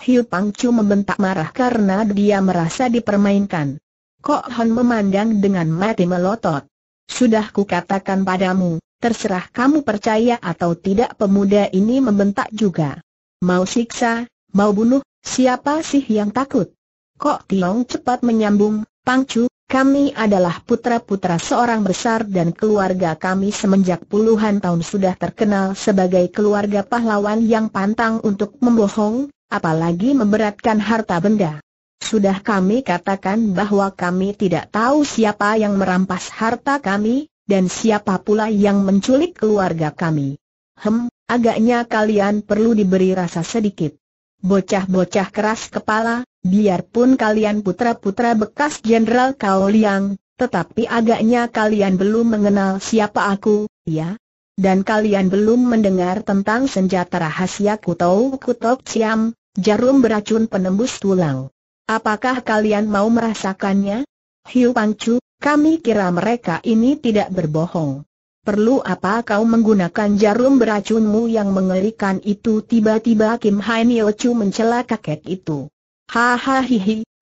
Hiu Pangcu membentak marah karena dia merasa dipermainkan. Kok Hon memandang dengan mati melotot. Sudah kukatakan padamu, terserah kamu percaya atau tidak pemuda ini membentak juga. Mau siksa, mau bunuh, siapa sih yang takut? Kok Tiong cepat menyambung, Pangcu, kami adalah putra-putra seorang besar dan keluarga kami semenjak puluhan tahun sudah terkenal sebagai keluarga pahlawan yang pantang untuk membohong, apalagi memberatkan harta benda. Sudah kami katakan bahwa kami tidak tahu siapa yang merampas harta kami, dan siapa pula yang menculik keluarga kami. Hem, agaknya kalian perlu diberi rasa sedikit. Bocah-bocah keras kepala, biarpun kalian putra-putra bekas Jenderal Kao Liang, tetapi agaknya kalian belum mengenal siapa aku, ya? Dan kalian belum mendengar tentang senjata rahasia Kutou Kutok Siam, Jarum beracun penembus tulang. Apakah kalian mau merasakannya? Hiu Pangcu, kami kira mereka ini tidak berbohong. Perlu apa kau menggunakan jarum beracunmu yang mengerikan itu? Tiba-tiba Kim Hain Chu mencela kakek itu. Hahaha,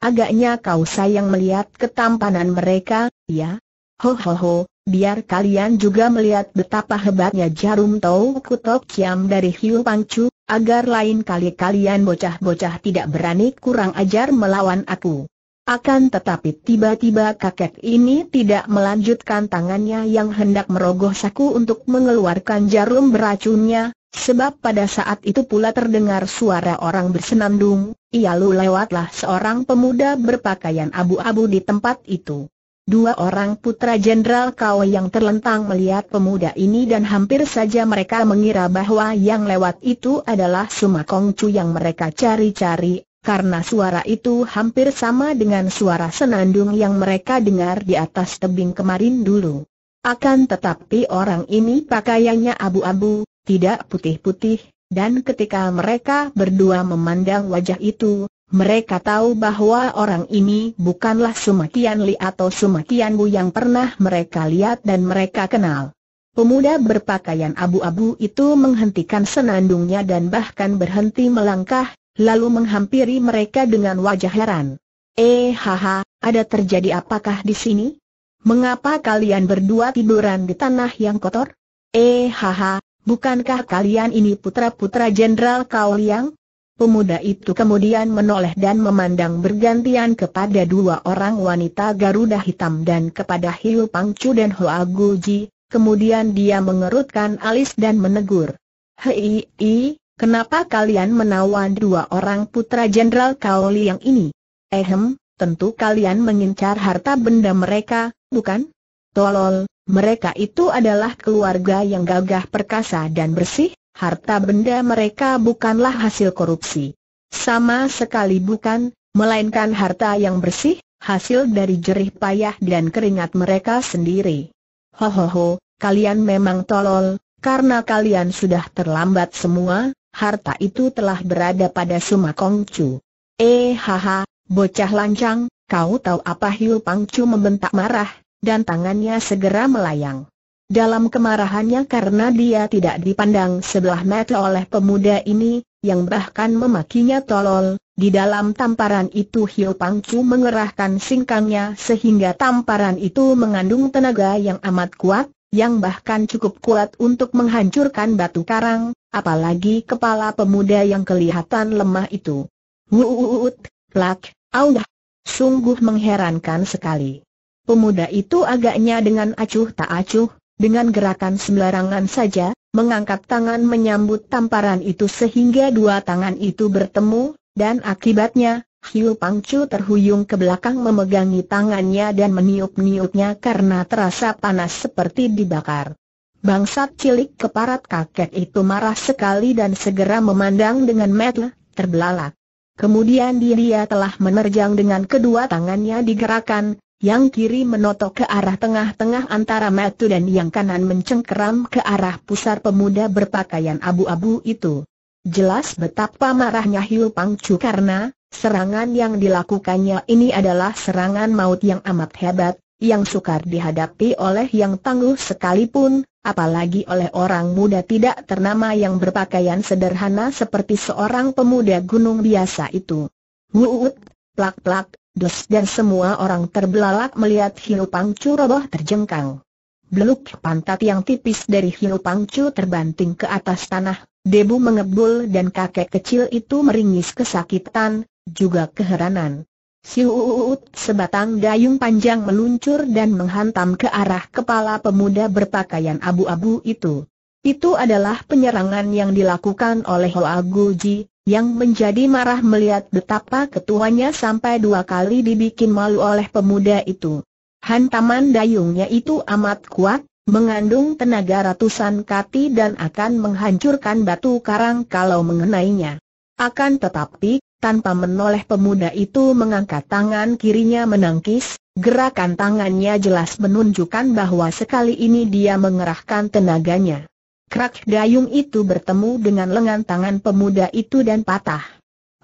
agaknya kau sayang melihat ketampanan mereka, ya? Ho ho ho, biar kalian juga melihat betapa hebatnya jarum tau kutok ciam dari Hiu Pangcu, agar lain kali kalian bocah-bocah tidak berani kurang ajar melawan aku. Akan tetapi tiba-tiba kakek ini tidak melanjutkan tangannya yang hendak merogoh saku untuk mengeluarkan jarum beracunnya, sebab pada saat itu pula terdengar suara orang bersenandung, ia lewatlah seorang pemuda berpakaian abu-abu di tempat itu. Dua orang putra jenderal kau yang terlentang melihat pemuda ini dan hampir saja mereka mengira bahwa yang lewat itu adalah Sumakong Chu yang mereka cari-cari, karena suara itu hampir sama dengan suara senandung yang mereka dengar di atas tebing kemarin dulu. Akan tetapi orang ini pakaiannya abu-abu, tidak putih-putih, dan ketika mereka berdua memandang wajah itu, mereka tahu bahwa orang ini bukanlah Sumatian Li atau Sumatian Bu yang pernah mereka lihat dan mereka kenal. Pemuda berpakaian abu-abu itu menghentikan senandungnya dan bahkan berhenti melangkah, lalu menghampiri mereka dengan wajah heran. Eh haha, ada terjadi apakah di sini? Mengapa kalian berdua tiduran di tanah yang kotor? Eh haha, bukankah kalian ini putra-putra Jenderal Kauliang? Pemuda itu kemudian menoleh dan memandang bergantian kepada dua orang wanita Garuda Hitam dan kepada Hiu Pangcu dan Hoa Guji, kemudian dia mengerutkan alis dan menegur. Hei, i, kenapa kalian menawan dua orang putra Jenderal Kaoli yang ini? Ehem, tentu kalian mengincar harta benda mereka, bukan? Tolol, mereka itu adalah keluarga yang gagah perkasa dan bersih, harta benda mereka bukanlah hasil korupsi. Sama sekali bukan, melainkan harta yang bersih, hasil dari jerih payah dan keringat mereka sendiri. Ho ho ho, kalian memang tolol, karena kalian sudah terlambat semua, harta itu telah berada pada Suma Sumakongcu. Eh haha, bocah lancang, kau tahu apa Hiu Pangcu membentak marah, dan tangannya segera melayang. Dalam kemarahannya karena dia tidak dipandang sebelah mata oleh pemuda ini, yang bahkan memakinya tolol, di dalam tamparan itu Hiu Pangcu mengerahkan singkangnya sehingga tamparan itu mengandung tenaga yang amat kuat, yang bahkan cukup kuat untuk menghancurkan batu karang, apalagi kepala pemuda yang kelihatan lemah itu. Wuuut, lak, audah. Sungguh mengherankan sekali. Pemuda itu agaknya dengan acuh tak acuh, dengan gerakan sembarangan saja, mengangkat tangan menyambut tamparan itu sehingga dua tangan itu bertemu, dan akibatnya, Hiu Pangcu terhuyung ke belakang memegangi tangannya dan meniup-niupnya karena terasa panas seperti dibakar. Bangsat cilik keparat kakek itu marah sekali dan segera memandang dengan mata terbelalak. Kemudian dia telah menerjang dengan kedua tangannya digerakkan, yang kiri menotok ke arah tengah-tengah antara metu dan yang kanan mencengkeram ke arah pusar pemuda berpakaian abu-abu itu. Jelas betapa marahnya Hiu Pangcu karena, serangan yang dilakukannya ini adalah serangan maut yang amat hebat, yang sukar dihadapi oleh yang tangguh sekalipun, apalagi oleh orang muda tidak ternama yang berpakaian sederhana seperti seorang pemuda gunung biasa itu. Wuut, plak-plak, Dos dan semua orang terbelalak melihat Hiu Pangcu roboh terjengkang. Beluk pantat yang tipis dari Hiu Pangcu terbanting ke atas tanah, debu mengebul dan kakek kecil itu meringis kesakitan, juga keheranan. Siuut sebatang dayung panjang meluncur dan menghantam ke arah kepala pemuda berpakaian abu-abu itu. Itu adalah penyerangan yang dilakukan oleh Hoa Guji, yang menjadi marah melihat betapa ketuanya sampai dua kali dibikin malu oleh pemuda itu. Hantaman dayungnya itu amat kuat, mengandung tenaga ratusan kati dan akan menghancurkan batu karang kalau mengenainya. Akan tetapi, tanpa menoleh pemuda itu mengangkat tangan kirinya menangkis, gerakan tangannya jelas menunjukkan bahwa sekali ini dia mengerahkan tenaganya. Krak dayung itu bertemu dengan lengan tangan pemuda itu dan patah.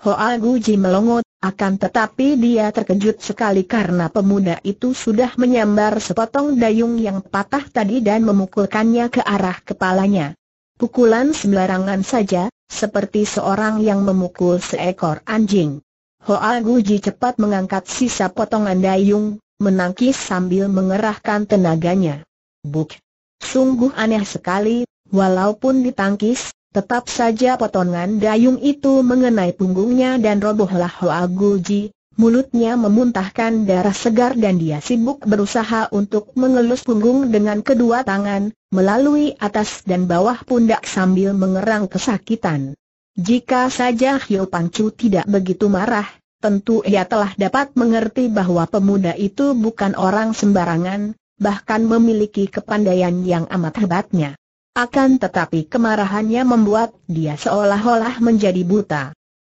Hoa Guji melongot, akan tetapi dia terkejut sekali karena pemuda itu sudah menyambar sepotong dayung yang patah tadi dan memukulkannya ke arah kepalanya. Pukulan sembarangan saja, seperti seorang yang memukul seekor anjing. Hoa Guji cepat mengangkat sisa potongan dayung, menangkis sambil mengerahkan tenaganya. Buk! Sungguh aneh sekali, Walaupun ditangkis, tetap saja potongan dayung itu mengenai punggungnya dan robohlah Hoa Guji, mulutnya memuntahkan darah segar dan dia sibuk berusaha untuk mengelus punggung dengan kedua tangan, melalui atas dan bawah pundak sambil mengerang kesakitan. Jika saja Hyo Pangcu tidak begitu marah, tentu ia telah dapat mengerti bahwa pemuda itu bukan orang sembarangan, bahkan memiliki kepandaian yang amat hebatnya. Akan tetapi kemarahannya membuat dia seolah-olah menjadi buta.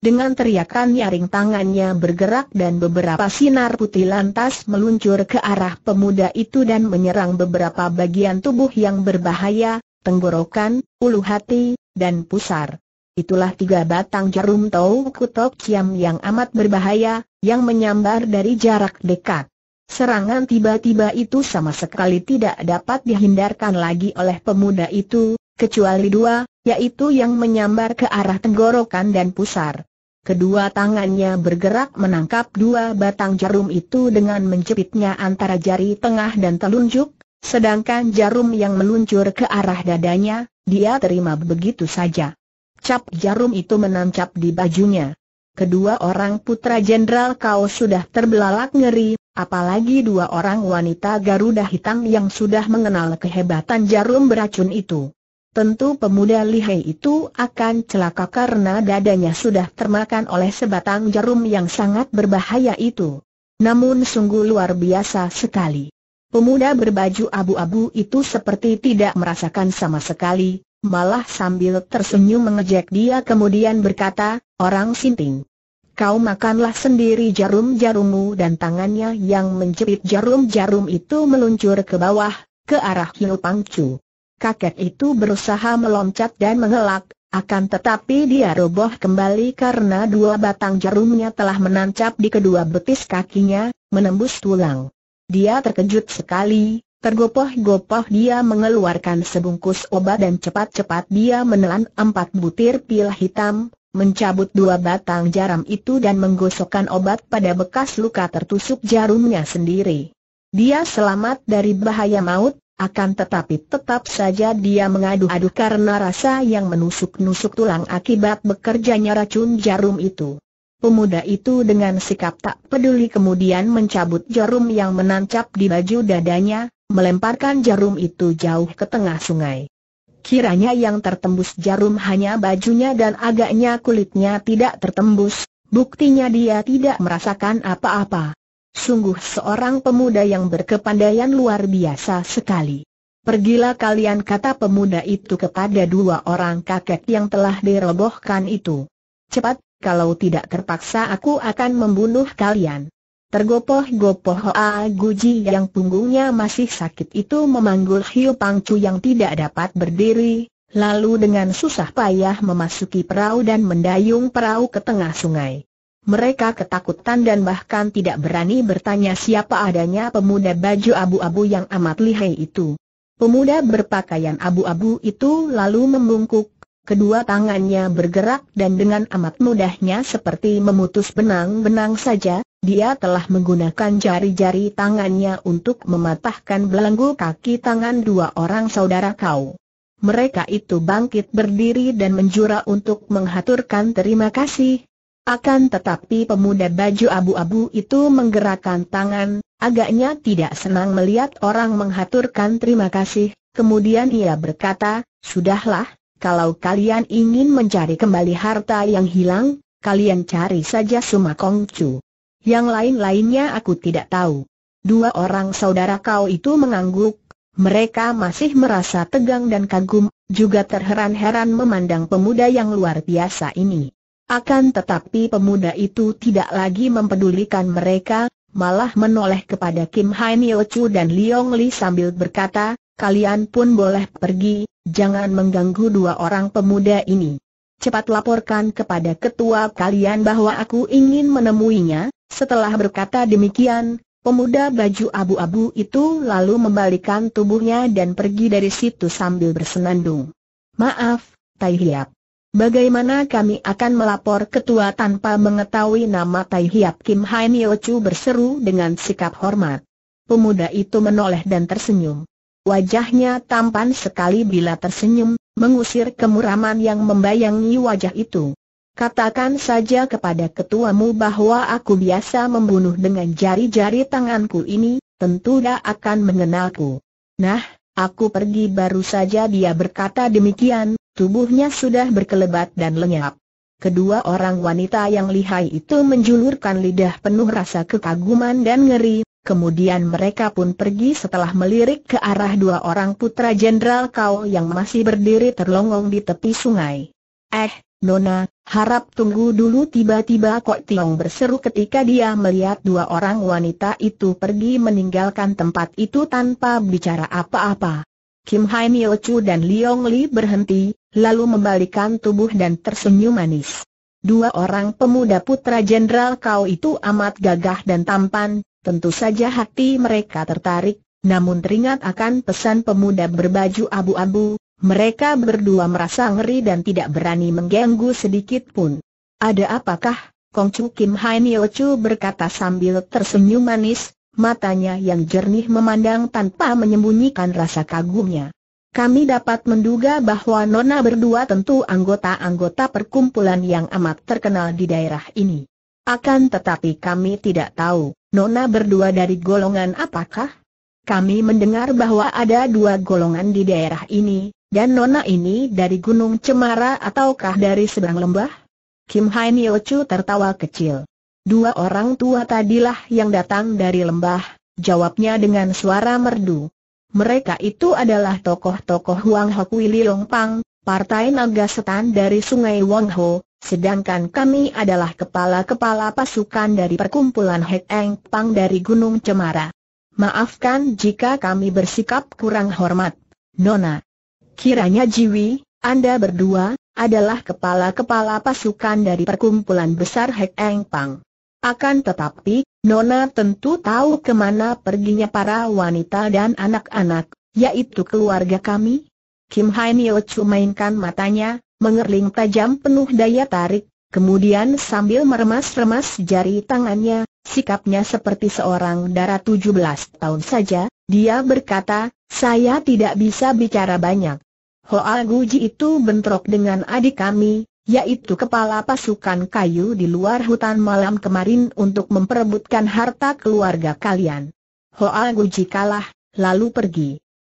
Dengan teriakan nyaring tangannya bergerak dan beberapa sinar putih lantas meluncur ke arah pemuda itu dan menyerang beberapa bagian tubuh yang berbahaya, tenggorokan, ulu hati, dan pusar. Itulah tiga batang jarum tau kutok ciam yang amat berbahaya, yang menyambar dari jarak dekat. Serangan tiba-tiba itu sama sekali tidak dapat dihindarkan lagi oleh pemuda itu, kecuali dua, yaitu yang menyambar ke arah tenggorokan dan pusar. Kedua tangannya bergerak menangkap dua batang jarum itu dengan menjepitnya antara jari tengah dan telunjuk, sedangkan jarum yang meluncur ke arah dadanya, dia terima begitu saja. Cap jarum itu menancap di bajunya. Kedua orang putra jenderal kau sudah terbelalak ngeri, Apalagi dua orang wanita Garuda Hitam yang sudah mengenal kehebatan jarum beracun itu. Tentu pemuda lihai itu akan celaka karena dadanya sudah termakan oleh sebatang jarum yang sangat berbahaya itu. Namun sungguh luar biasa sekali. Pemuda berbaju abu-abu itu seperti tidak merasakan sama sekali, malah sambil tersenyum mengejek dia kemudian berkata, Orang sinting kau makanlah sendiri jarum-jarummu dan tangannya yang menjepit jarum-jarum itu meluncur ke bawah, ke arah Hiu Pangcu. Kakek itu berusaha meloncat dan mengelak, akan tetapi dia roboh kembali karena dua batang jarumnya telah menancap di kedua betis kakinya, menembus tulang. Dia terkejut sekali, tergopoh-gopoh dia mengeluarkan sebungkus obat dan cepat-cepat dia menelan empat butir pil hitam, mencabut dua batang jarum itu dan menggosokkan obat pada bekas luka tertusuk jarumnya sendiri. Dia selamat dari bahaya maut, akan tetapi tetap saja dia mengadu-adu karena rasa yang menusuk-nusuk tulang akibat bekerjanya racun jarum itu. Pemuda itu dengan sikap tak peduli kemudian mencabut jarum yang menancap di baju dadanya, melemparkan jarum itu jauh ke tengah sungai. Kiranya yang tertembus jarum hanya bajunya dan agaknya kulitnya tidak tertembus, buktinya dia tidak merasakan apa-apa. Sungguh seorang pemuda yang berkepandaian luar biasa sekali. Pergilah kalian kata pemuda itu kepada dua orang kakek yang telah dirobohkan itu. Cepat, kalau tidak terpaksa aku akan membunuh kalian. Tergopoh-gopoh Hoa Guji yang punggungnya masih sakit itu memanggul Hiu Pangcu yang tidak dapat berdiri, lalu dengan susah payah memasuki perahu dan mendayung perahu ke tengah sungai. Mereka ketakutan dan bahkan tidak berani bertanya siapa adanya pemuda baju abu-abu yang amat lihai itu. Pemuda berpakaian abu-abu itu lalu membungkuk, kedua tangannya bergerak dan dengan amat mudahnya seperti memutus benang-benang saja, dia telah menggunakan jari-jari tangannya untuk mematahkan belenggu kaki tangan dua orang saudara kau. Mereka itu bangkit berdiri dan menjura untuk menghaturkan terima kasih. Akan tetapi pemuda baju abu-abu itu menggerakkan tangan, agaknya tidak senang melihat orang menghaturkan terima kasih, kemudian ia berkata, Sudahlah, kalau kalian ingin mencari kembali harta yang hilang, kalian cari saja Sumakongcu. Yang lain-lainnya aku tidak tahu. Dua orang saudara kau itu mengangguk, mereka masih merasa tegang dan kagum, juga terheran-heran memandang pemuda yang luar biasa ini. Akan tetapi pemuda itu tidak lagi mempedulikan mereka, malah menoleh kepada Kim Hai Nio Chu dan Liong Li sambil berkata, kalian pun boleh pergi, jangan mengganggu dua orang pemuda ini cepat laporkan kepada ketua kalian bahwa aku ingin menemuinya. Setelah berkata demikian, pemuda baju abu-abu itu lalu membalikan tubuhnya dan pergi dari situ sambil bersenandung. Maaf, Tai Hiap. Bagaimana kami akan melapor ketua tanpa mengetahui nama Tai Hiap Kim Hai Mio Chu berseru dengan sikap hormat. Pemuda itu menoleh dan tersenyum. Wajahnya tampan sekali bila tersenyum, mengusir kemuraman yang membayangi wajah itu. Katakan saja kepada ketuamu bahwa aku biasa membunuh dengan jari-jari tanganku ini, tentu dia akan mengenalku. Nah, aku pergi baru saja dia berkata demikian, tubuhnya sudah berkelebat dan lenyap. Kedua orang wanita yang lihai itu menjulurkan lidah penuh rasa kekaguman dan ngeri, Kemudian mereka pun pergi setelah melirik ke arah dua orang putra Jenderal Kau yang masih berdiri terlongong di tepi sungai. Eh, Nona, harap tunggu dulu tiba-tiba Kok Tiong berseru ketika dia melihat dua orang wanita itu pergi meninggalkan tempat itu tanpa bicara apa-apa. Kim Hai Mio Chu dan Liong Li berhenti, lalu membalikan tubuh dan tersenyum manis. Dua orang pemuda putra Jenderal Kau itu amat gagah dan tampan, tentu saja hati mereka tertarik, namun teringat akan pesan pemuda berbaju abu-abu, mereka berdua merasa ngeri dan tidak berani mengganggu sedikit pun. Ada apakah? Chu Kim Hai Nio Chu berkata sambil tersenyum manis, matanya yang jernih memandang tanpa menyembunyikan rasa kagumnya. Kami dapat menduga bahwa Nona berdua tentu anggota-anggota perkumpulan yang amat terkenal di daerah ini. Akan tetapi kami tidak tahu. Nona berdua dari golongan apakah? Kami mendengar bahwa ada dua golongan di daerah ini, dan Nona ini dari Gunung Cemara ataukah dari Sedang Lembah? Kim Hai Nio tertawa kecil. Dua orang tua tadilah yang datang dari lembah, jawabnya dengan suara merdu. Mereka itu adalah tokoh-tokoh Wang Hok Wili Long Pang, Partai Naga Setan dari Sungai Wang Ho, Sedangkan kami adalah kepala-kepala pasukan dari perkumpulan Hek Eng Pang dari Gunung Cemara. Maafkan jika kami bersikap kurang hormat, Nona. Kiranya Jiwi, Anda berdua, adalah kepala-kepala pasukan dari perkumpulan besar Hek Eng Pang. Akan tetapi, Nona tentu tahu kemana perginya para wanita dan anak-anak, yaitu keluarga kami. Kim Nio mainkan matanya, mengerling tajam penuh daya tarik, kemudian sambil meremas-remas jari tangannya, sikapnya seperti seorang darah 17 tahun saja, dia berkata, saya tidak bisa bicara banyak. Hoa Guji itu bentrok dengan adik kami, yaitu kepala pasukan kayu di luar hutan malam kemarin untuk memperebutkan harta keluarga kalian. Hoa Guji kalah, lalu pergi.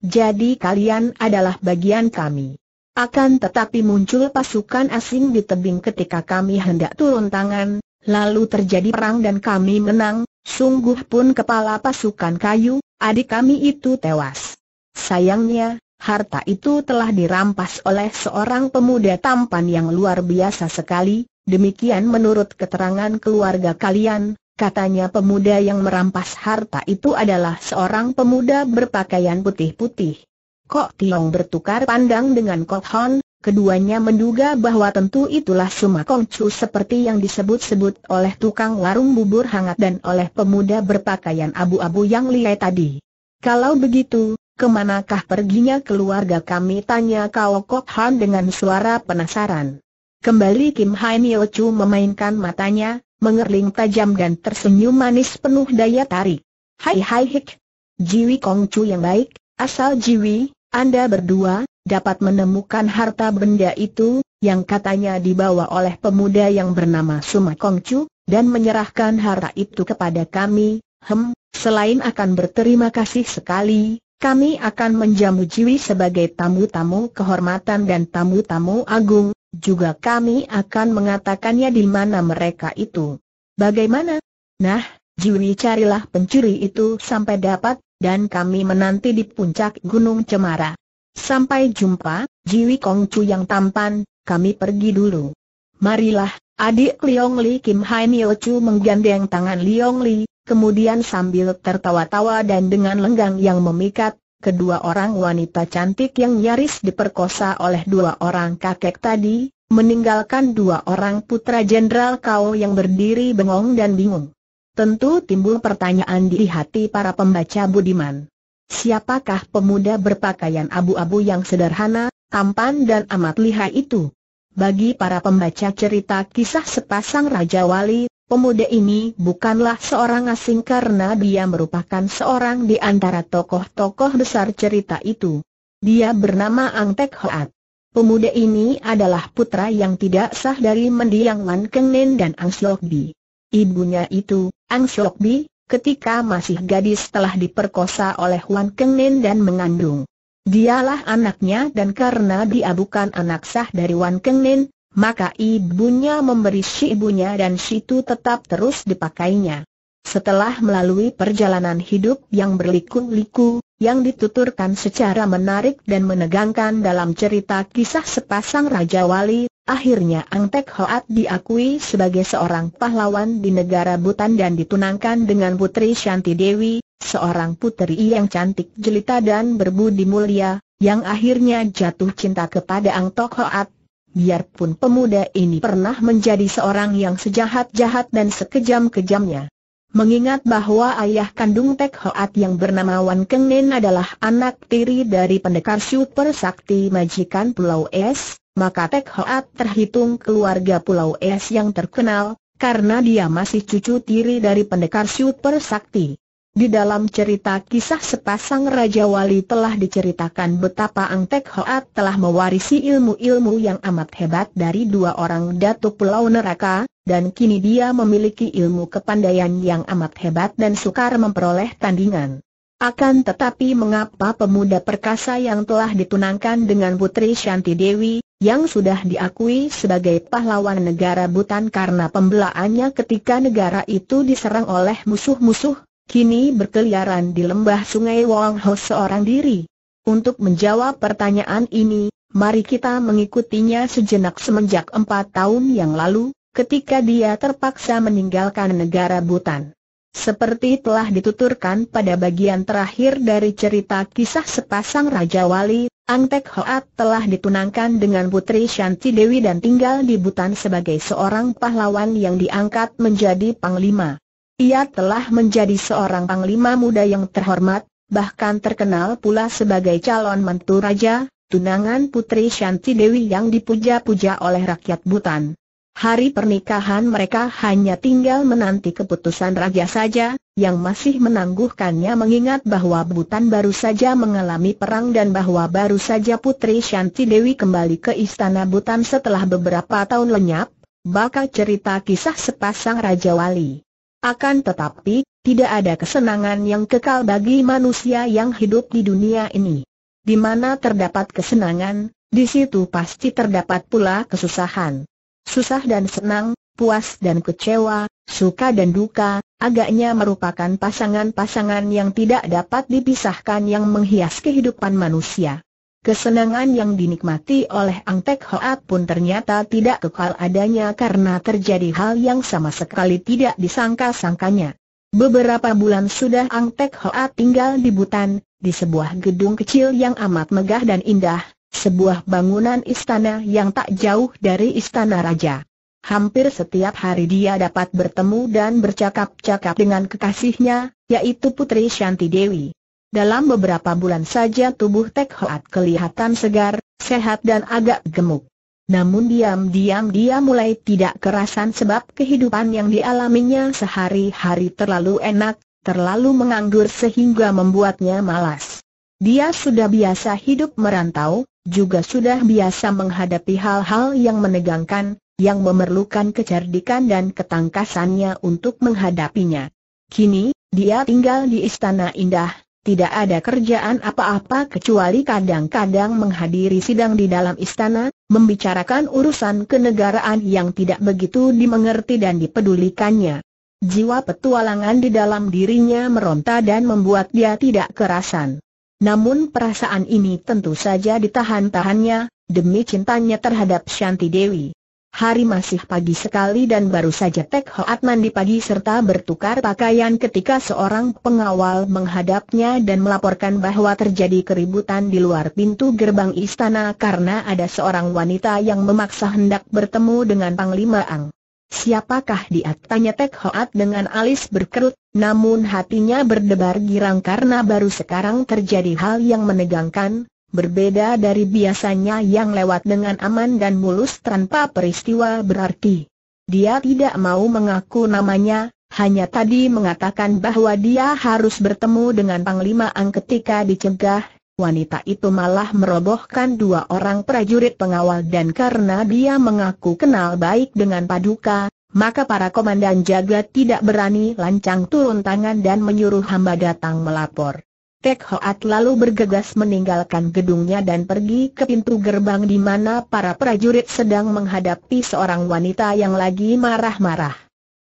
Jadi kalian adalah bagian kami. Akan tetapi muncul pasukan asing di tebing ketika kami hendak turun tangan, lalu terjadi perang dan kami menang, sungguh pun kepala pasukan kayu, adik kami itu tewas. Sayangnya, Harta itu telah dirampas oleh seorang pemuda tampan yang luar biasa sekali, demikian menurut keterangan keluarga kalian, katanya pemuda yang merampas harta itu adalah seorang pemuda berpakaian putih-putih. Kok Tiong bertukar pandang dengan Kok Hon, keduanya menduga bahwa tentu itulah Kong Chu seperti yang disebut-sebut oleh tukang warung bubur hangat dan oleh pemuda berpakaian abu-abu yang liai tadi. Kalau begitu, kemanakah perginya keluarga kami tanya kau Kok Han dengan suara penasaran. Kembali Kim Hai Mio Chu memainkan matanya, mengerling tajam dan tersenyum manis penuh daya tarik. Hai hai hik. Jiwi Kong Chu yang baik, asal Jiwi, anda berdua, dapat menemukan harta benda itu, yang katanya dibawa oleh pemuda yang bernama Suma Kongcu, dan menyerahkan harta itu kepada kami, hem, selain akan berterima kasih sekali, kami akan menjamu Jiwi sebagai tamu-tamu kehormatan dan tamu-tamu agung, juga kami akan mengatakannya di mana mereka itu. Bagaimana? Nah, Jiwi carilah pencuri itu sampai dapat, dan kami menanti di puncak Gunung Cemara. Sampai jumpa, Jiwi Kongcu yang tampan, kami pergi dulu. Marilah, adik Liong Li Kim Hai Mio Chu menggandeng tangan Liong Li, kemudian sambil tertawa-tawa dan dengan lenggang yang memikat, kedua orang wanita cantik yang nyaris diperkosa oleh dua orang kakek tadi, meninggalkan dua orang putra jenderal Kao yang berdiri bengong dan bingung. Tentu timbul pertanyaan di hati para pembaca Budiman. Siapakah pemuda berpakaian abu-abu yang sederhana, tampan dan amat lihai itu? Bagi para pembaca cerita kisah sepasang Raja Wali, pemuda ini bukanlah seorang asing karena dia merupakan seorang di antara tokoh-tokoh besar cerita itu. Dia bernama Ang Tek Hoat. Pemuda ini adalah putra yang tidak sah dari mendiang Lan Keng Nen dan Ang Slok Di. Ibunya itu, Ang Bi, ketika masih gadis telah diperkosa oleh Wan Kengnen dan mengandung. Dialah anaknya dan karena dia bukan anak sah dari Wan Kengnen, maka ibunya memberi si ibunya dan si itu tetap terus dipakainya. Setelah melalui perjalanan hidup yang berliku-liku, yang dituturkan secara menarik dan menegangkan dalam cerita kisah sepasang Raja Wali, Akhirnya Ang Tek Hoat diakui sebagai seorang pahlawan di negara Butan dan ditunangkan dengan Putri Shanti Dewi, seorang putri yang cantik jelita dan berbudi mulia, yang akhirnya jatuh cinta kepada Ang Hoat. Biarpun pemuda ini pernah menjadi seorang yang sejahat-jahat dan sekejam-kejamnya. Mengingat bahwa ayah kandung Tek Hoat yang bernama Wan Kengnen adalah anak tiri dari pendekar super sakti majikan Pulau Es, maka Tek Hoat terhitung keluarga Pulau Es yang terkenal, karena dia masih cucu tiri dari pendekar super sakti. Di dalam cerita kisah sepasang Raja Wali telah diceritakan betapa Ang Tek Hoat telah mewarisi ilmu-ilmu yang amat hebat dari dua orang datuk Pulau Neraka, dan kini dia memiliki ilmu kepandaian yang amat hebat dan sukar memperoleh tandingan. Akan tetapi mengapa pemuda perkasa yang telah ditunangkan dengan Putri Shanti Dewi, yang sudah diakui sebagai pahlawan negara Butan karena pembelaannya ketika negara itu diserang oleh musuh-musuh, kini berkeliaran di lembah sungai Wong Ho seorang diri? Untuk menjawab pertanyaan ini, mari kita mengikutinya sejenak semenjak empat tahun yang lalu, ketika dia terpaksa meninggalkan negara Butan. Seperti telah dituturkan pada bagian terakhir dari cerita kisah sepasang Raja Wali, Ang Tek Hoat telah ditunangkan dengan Putri Shanti Dewi dan tinggal di Butan sebagai seorang pahlawan yang diangkat menjadi panglima. Ia telah menjadi seorang panglima muda yang terhormat, bahkan terkenal pula sebagai calon mentu raja, tunangan Putri Shanti Dewi yang dipuja-puja oleh rakyat Butan. Hari pernikahan mereka hanya tinggal menanti keputusan raja saja, yang masih menangguhkannya mengingat bahwa Butan baru saja mengalami perang dan bahwa baru saja Putri Shanti Dewi kembali ke istana Butan setelah beberapa tahun lenyap, bakal cerita kisah sepasang Raja Wali. Akan tetapi, tidak ada kesenangan yang kekal bagi manusia yang hidup di dunia ini. Di mana terdapat kesenangan, di situ pasti terdapat pula kesusahan susah dan senang, puas dan kecewa, suka dan duka, agaknya merupakan pasangan-pasangan yang tidak dapat dipisahkan yang menghias kehidupan manusia. Kesenangan yang dinikmati oleh Ang Tek Hoat pun ternyata tidak kekal adanya karena terjadi hal yang sama sekali tidak disangka-sangkanya. Beberapa bulan sudah Ang Tek Hoat tinggal di Butan, di sebuah gedung kecil yang amat megah dan indah, sebuah bangunan istana yang tak jauh dari istana raja. Hampir setiap hari dia dapat bertemu dan bercakap-cakap dengan kekasihnya, yaitu Putri Shanti Dewi. Dalam beberapa bulan saja tubuh Tek Hoat kelihatan segar, sehat dan agak gemuk. Namun diam-diam dia mulai tidak kerasan sebab kehidupan yang dialaminya sehari-hari terlalu enak, terlalu menganggur sehingga membuatnya malas. Dia sudah biasa hidup merantau, juga sudah biasa menghadapi hal-hal yang menegangkan, yang memerlukan kecerdikan dan ketangkasannya untuk menghadapinya. Kini, dia tinggal di Istana Indah, tidak ada kerjaan apa-apa kecuali kadang-kadang menghadiri sidang di dalam istana, membicarakan urusan kenegaraan yang tidak begitu dimengerti dan dipedulikannya. Jiwa petualangan di dalam dirinya meronta dan membuat dia tidak kerasan. Namun perasaan ini tentu saja ditahan-tahannya, demi cintanya terhadap Shanti Dewi. Hari masih pagi sekali dan baru saja Tek Hoat mandi pagi serta bertukar pakaian ketika seorang pengawal menghadapnya dan melaporkan bahwa terjadi keributan di luar pintu gerbang istana karena ada seorang wanita yang memaksa hendak bertemu dengan Panglima Ang. Siapakah dia? Tanya Tek Hoat dengan alis berkerut, namun hatinya berdebar girang karena baru sekarang terjadi hal yang menegangkan, berbeda dari biasanya yang lewat dengan aman dan mulus tanpa peristiwa berarti. Dia tidak mau mengaku namanya, hanya tadi mengatakan bahwa dia harus bertemu dengan Panglima Ang ketika dicegah, wanita itu malah merobohkan dua orang prajurit pengawal dan karena dia mengaku kenal baik dengan Paduka, maka para komandan jaga tidak berani lancang turun tangan dan menyuruh hamba datang melapor. Tek Hoat lalu bergegas meninggalkan gedungnya dan pergi ke pintu gerbang di mana para prajurit sedang menghadapi seorang wanita yang lagi marah-marah.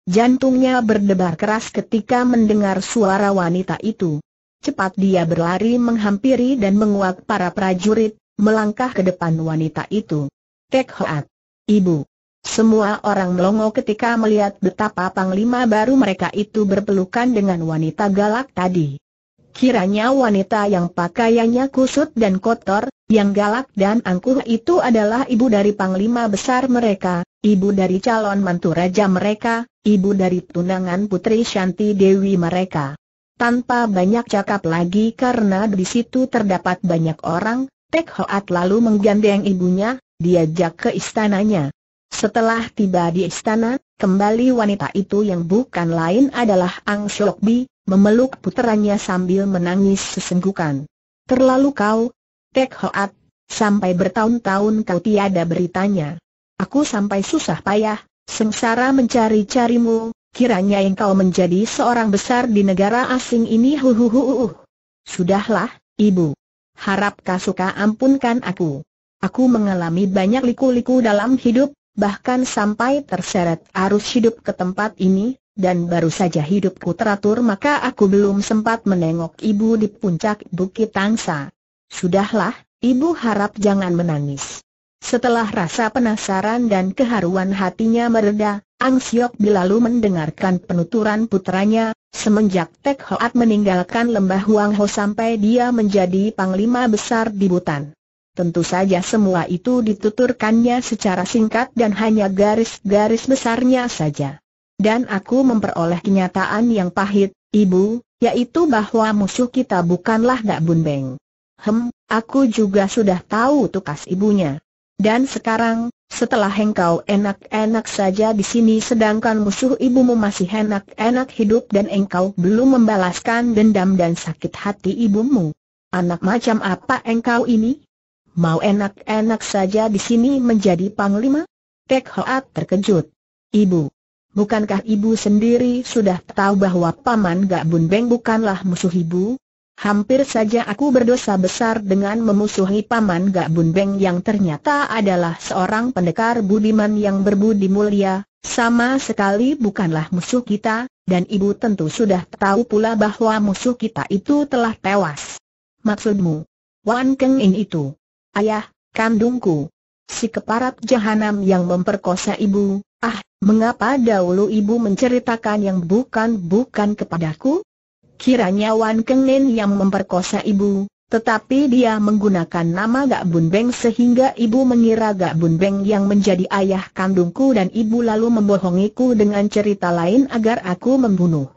Jantungnya berdebar keras ketika mendengar suara wanita itu. Cepat dia berlari menghampiri dan menguak para prajurit, melangkah ke depan wanita itu. Tek Hoat. Ibu. Semua orang melongo ketika melihat betapa panglima baru mereka itu berpelukan dengan wanita galak tadi. Kiranya wanita yang pakaiannya kusut dan kotor, yang galak dan angkuh itu adalah ibu dari panglima besar mereka, ibu dari calon mantu raja mereka, ibu dari tunangan putri Shanti Dewi mereka. Tanpa banyak cakap lagi karena di situ terdapat banyak orang, Tekhoat Hoat lalu menggandeng ibunya, diajak ke istananya. Setelah tiba di istana, kembali wanita itu yang bukan lain adalah Ang Bi, memeluk puterannya sambil menangis sesenggukan. Terlalu kau, Tek Hoat, sampai bertahun-tahun kau tiada beritanya. Aku sampai susah payah, sengsara mencari-carimu, Kiranya engkau menjadi seorang besar di negara asing ini huhuhuhuh. Sudahlah, ibu. Harap suka ampunkan aku. Aku mengalami banyak liku-liku dalam hidup, bahkan sampai terseret arus hidup ke tempat ini, dan baru saja hidupku teratur maka aku belum sempat menengok ibu di puncak Bukit Tangsa. Sudahlah, ibu harap jangan menangis. Setelah rasa penasaran dan keharuan hatinya mereda, Ang Siok Bilalu mendengarkan penuturan putranya, semenjak Tek Hoat meninggalkan lembah Huang Ho sampai dia menjadi panglima besar di Butan. Tentu saja semua itu dituturkannya secara singkat dan hanya garis-garis besarnya saja. Dan aku memperoleh kenyataan yang pahit, Ibu, yaitu bahwa musuh kita bukanlah Gak Bun Beng. Hem, aku juga sudah tahu tukas ibunya. Dan sekarang, setelah engkau enak-enak saja di sini sedangkan musuh ibumu masih enak-enak hidup dan engkau belum membalaskan dendam dan sakit hati ibumu. Anak macam apa engkau ini? Mau enak-enak saja di sini menjadi panglima? Tek Hoat terkejut. Ibu. Bukankah ibu sendiri sudah tahu bahwa Paman Gak Bun Beng bukanlah musuh ibu? Hampir saja aku berdosa besar dengan memusuhi Paman Gak Beng yang ternyata adalah seorang pendekar budiman yang berbudi mulia, sama sekali bukanlah musuh kita, dan ibu tentu sudah tahu pula bahwa musuh kita itu telah tewas. Maksudmu? Wan Keng In itu? Ayah, kandungku. Si keparat jahanam yang memperkosa ibu, ah, mengapa dahulu ibu menceritakan yang bukan-bukan kepadaku? Kiranya Wan Kengin yang memperkosa ibu, tetapi dia menggunakan nama Gak Bun Beng sehingga ibu mengira Gak Bun Beng yang menjadi ayah kandungku dan ibu lalu membohongiku dengan cerita lain agar aku membunuh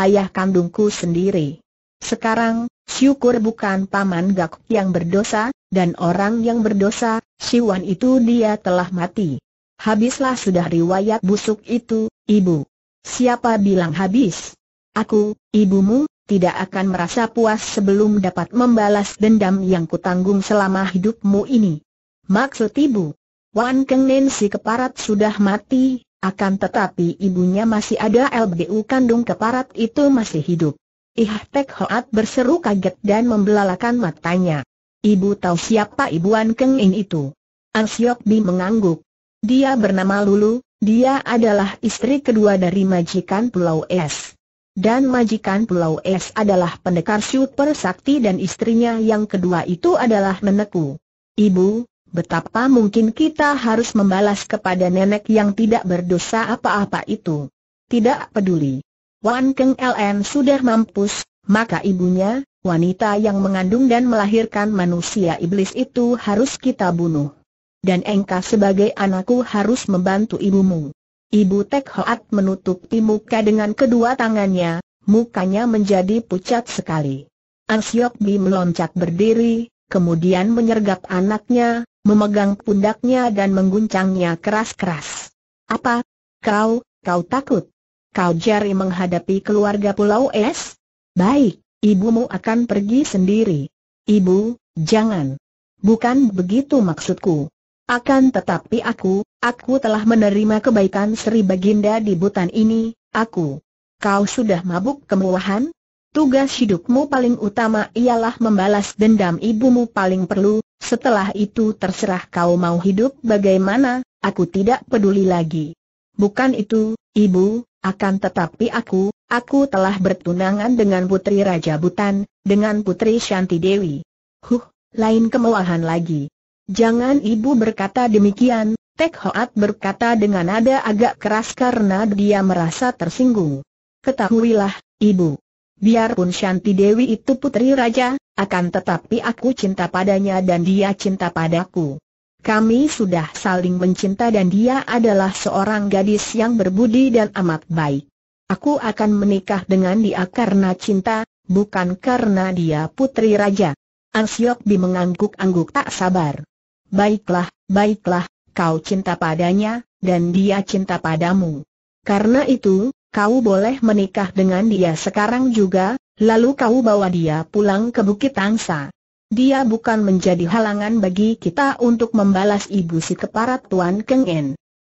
ayah kandungku sendiri. Sekarang, syukur bukan paman Gak yang berdosa, dan orang yang berdosa, Si Wan itu dia telah mati. Habislah sudah riwayat busuk itu, ibu. Siapa bilang habis? Aku, ibumu, tidak akan merasa puas sebelum dapat membalas dendam yang kutanggung selama hidupmu ini. Maksud ibu, Wan Keng Nen si keparat sudah mati, akan tetapi ibunya masih ada LBU kandung keparat itu masih hidup. Ih Tek Hoat berseru kaget dan membelalakan matanya. Ibu tahu siapa ibu Wan Keng Nen itu? An Siok Bi mengangguk. Dia bernama Lulu, dia adalah istri kedua dari majikan Pulau Es dan majikan Pulau Es adalah pendekar super sakti dan istrinya yang kedua itu adalah meneku. Ibu, betapa mungkin kita harus membalas kepada nenek yang tidak berdosa apa-apa itu. Tidak peduli. Wan Keng LN sudah mampus, maka ibunya, wanita yang mengandung dan melahirkan manusia iblis itu harus kita bunuh. Dan engkau sebagai anakku harus membantu ibumu. Ibu Tek Hoat menutupi muka dengan kedua tangannya, mukanya menjadi pucat sekali. Ansiok Bi meloncat berdiri, kemudian menyergap anaknya, memegang pundaknya dan mengguncangnya keras-keras. Apa? Kau, kau takut? Kau jari menghadapi keluarga Pulau Es? Baik, ibumu akan pergi sendiri. Ibu, jangan. Bukan begitu maksudku. Akan tetapi aku, aku telah menerima kebaikan Sri Baginda di butan ini, aku. Kau sudah mabuk kemewahan? Tugas hidupmu paling utama ialah membalas dendam ibumu paling perlu, setelah itu terserah kau mau hidup bagaimana, aku tidak peduli lagi. Bukan itu, ibu, akan tetapi aku, aku telah bertunangan dengan putri Raja Butan, dengan putri Shanti Dewi. Huh, lain kemewahan lagi. Jangan ibu berkata demikian, Tek Hoat berkata dengan nada agak keras karena dia merasa tersinggung. Ketahuilah, ibu. Biarpun Shanti Dewi itu putri raja, akan tetapi aku cinta padanya dan dia cinta padaku. Kami sudah saling mencinta dan dia adalah seorang gadis yang berbudi dan amat baik. Aku akan menikah dengan dia karena cinta, bukan karena dia putri raja. Ansiok Bi mengangguk-angguk tak sabar. Baiklah, baiklah, kau cinta padanya, dan dia cinta padamu. Karena itu, kau boleh menikah dengan dia sekarang juga, lalu kau bawa dia pulang ke Bukit Angsa. Dia bukan menjadi halangan bagi kita untuk membalas ibu si keparat Tuan Keng En.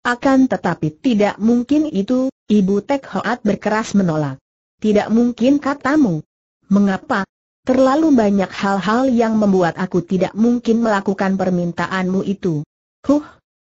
Akan tetapi tidak mungkin itu, ibu Tek Hoat berkeras menolak. Tidak mungkin katamu. Mengapa, Terlalu banyak hal-hal yang membuat aku tidak mungkin melakukan permintaanmu itu. Huh,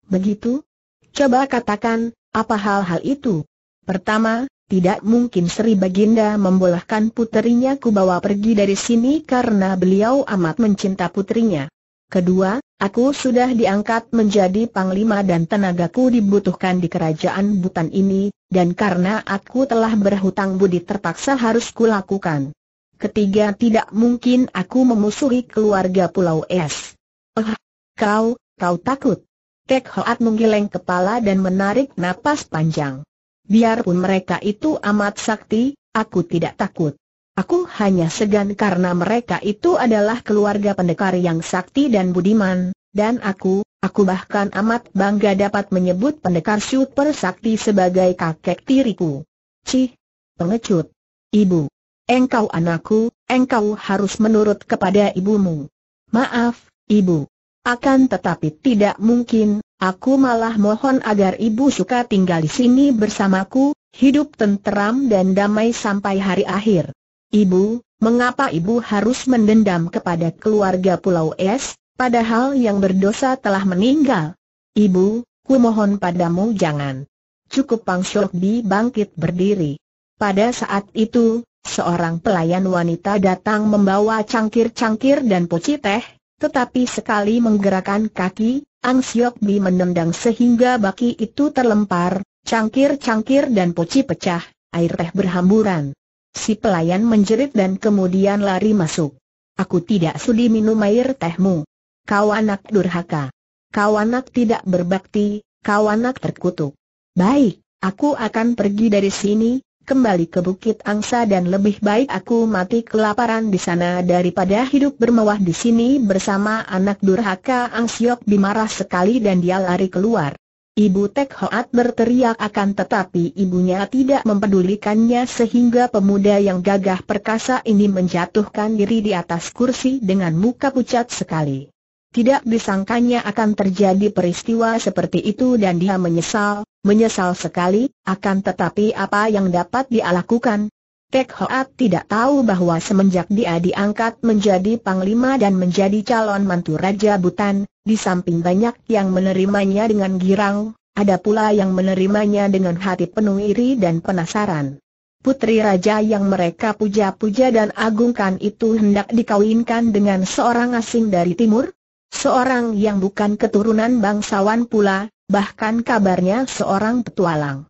begitu? Coba katakan, apa hal-hal itu? Pertama, tidak mungkin Sri Baginda membolehkan puterinya ku bawa pergi dari sini karena beliau amat mencinta putrinya. Kedua, aku sudah diangkat menjadi panglima dan tenagaku dibutuhkan di kerajaan Butan ini, dan karena aku telah berhutang budi terpaksa harus kulakukan. Ketiga tidak mungkin aku memusuhi keluarga Pulau Es. Eh, kau, kau takut. Tek Hoat menggeleng kepala dan menarik napas panjang. Biarpun mereka itu amat sakti, aku tidak takut. Aku hanya segan karena mereka itu adalah keluarga pendekar yang sakti dan budiman, dan aku, aku bahkan amat bangga dapat menyebut pendekar super sakti sebagai kakek tiriku. Cih, pengecut. Ibu engkau anakku, engkau harus menurut kepada ibumu. Maaf, ibu. Akan tetapi tidak mungkin, aku malah mohon agar ibu suka tinggal di sini bersamaku, hidup tenteram dan damai sampai hari akhir. Ibu, mengapa ibu harus mendendam kepada keluarga Pulau Es, padahal yang berdosa telah meninggal? Ibu, ku mohon padamu jangan. Cukup Pang Shok Bi bangkit berdiri. Pada saat itu, Seorang pelayan wanita datang membawa cangkir-cangkir dan poci teh, tetapi sekali menggerakkan kaki, Ang Siok Bi menendang sehingga baki itu terlempar, cangkir-cangkir dan poci pecah, air teh berhamburan. Si pelayan menjerit dan kemudian lari masuk. Aku tidak sudi minum air tehmu. Kau anak durhaka. Kau anak tidak berbakti, kau anak terkutuk. Baik, aku akan pergi dari sini, kembali ke Bukit Angsa dan lebih baik aku mati kelaparan di sana daripada hidup bermewah di sini bersama anak durhaka Ang Siok Bimarah sekali dan dia lari keluar. Ibu Tek Hoat berteriak akan tetapi ibunya tidak mempedulikannya sehingga pemuda yang gagah perkasa ini menjatuhkan diri di atas kursi dengan muka pucat sekali. Tidak disangkanya akan terjadi peristiwa seperti itu dan dia menyesal, Menyesal sekali, akan tetapi apa yang dapat dialakukan. lakukan? Tek Hoat tidak tahu bahwa semenjak dia diangkat menjadi panglima dan menjadi calon mantu Raja Butan, di samping banyak yang menerimanya dengan girang, ada pula yang menerimanya dengan hati penuh iri dan penasaran. Putri Raja yang mereka puja-puja dan agungkan itu hendak dikawinkan dengan seorang asing dari timur, seorang yang bukan keturunan bangsawan pula, bahkan kabarnya seorang petualang.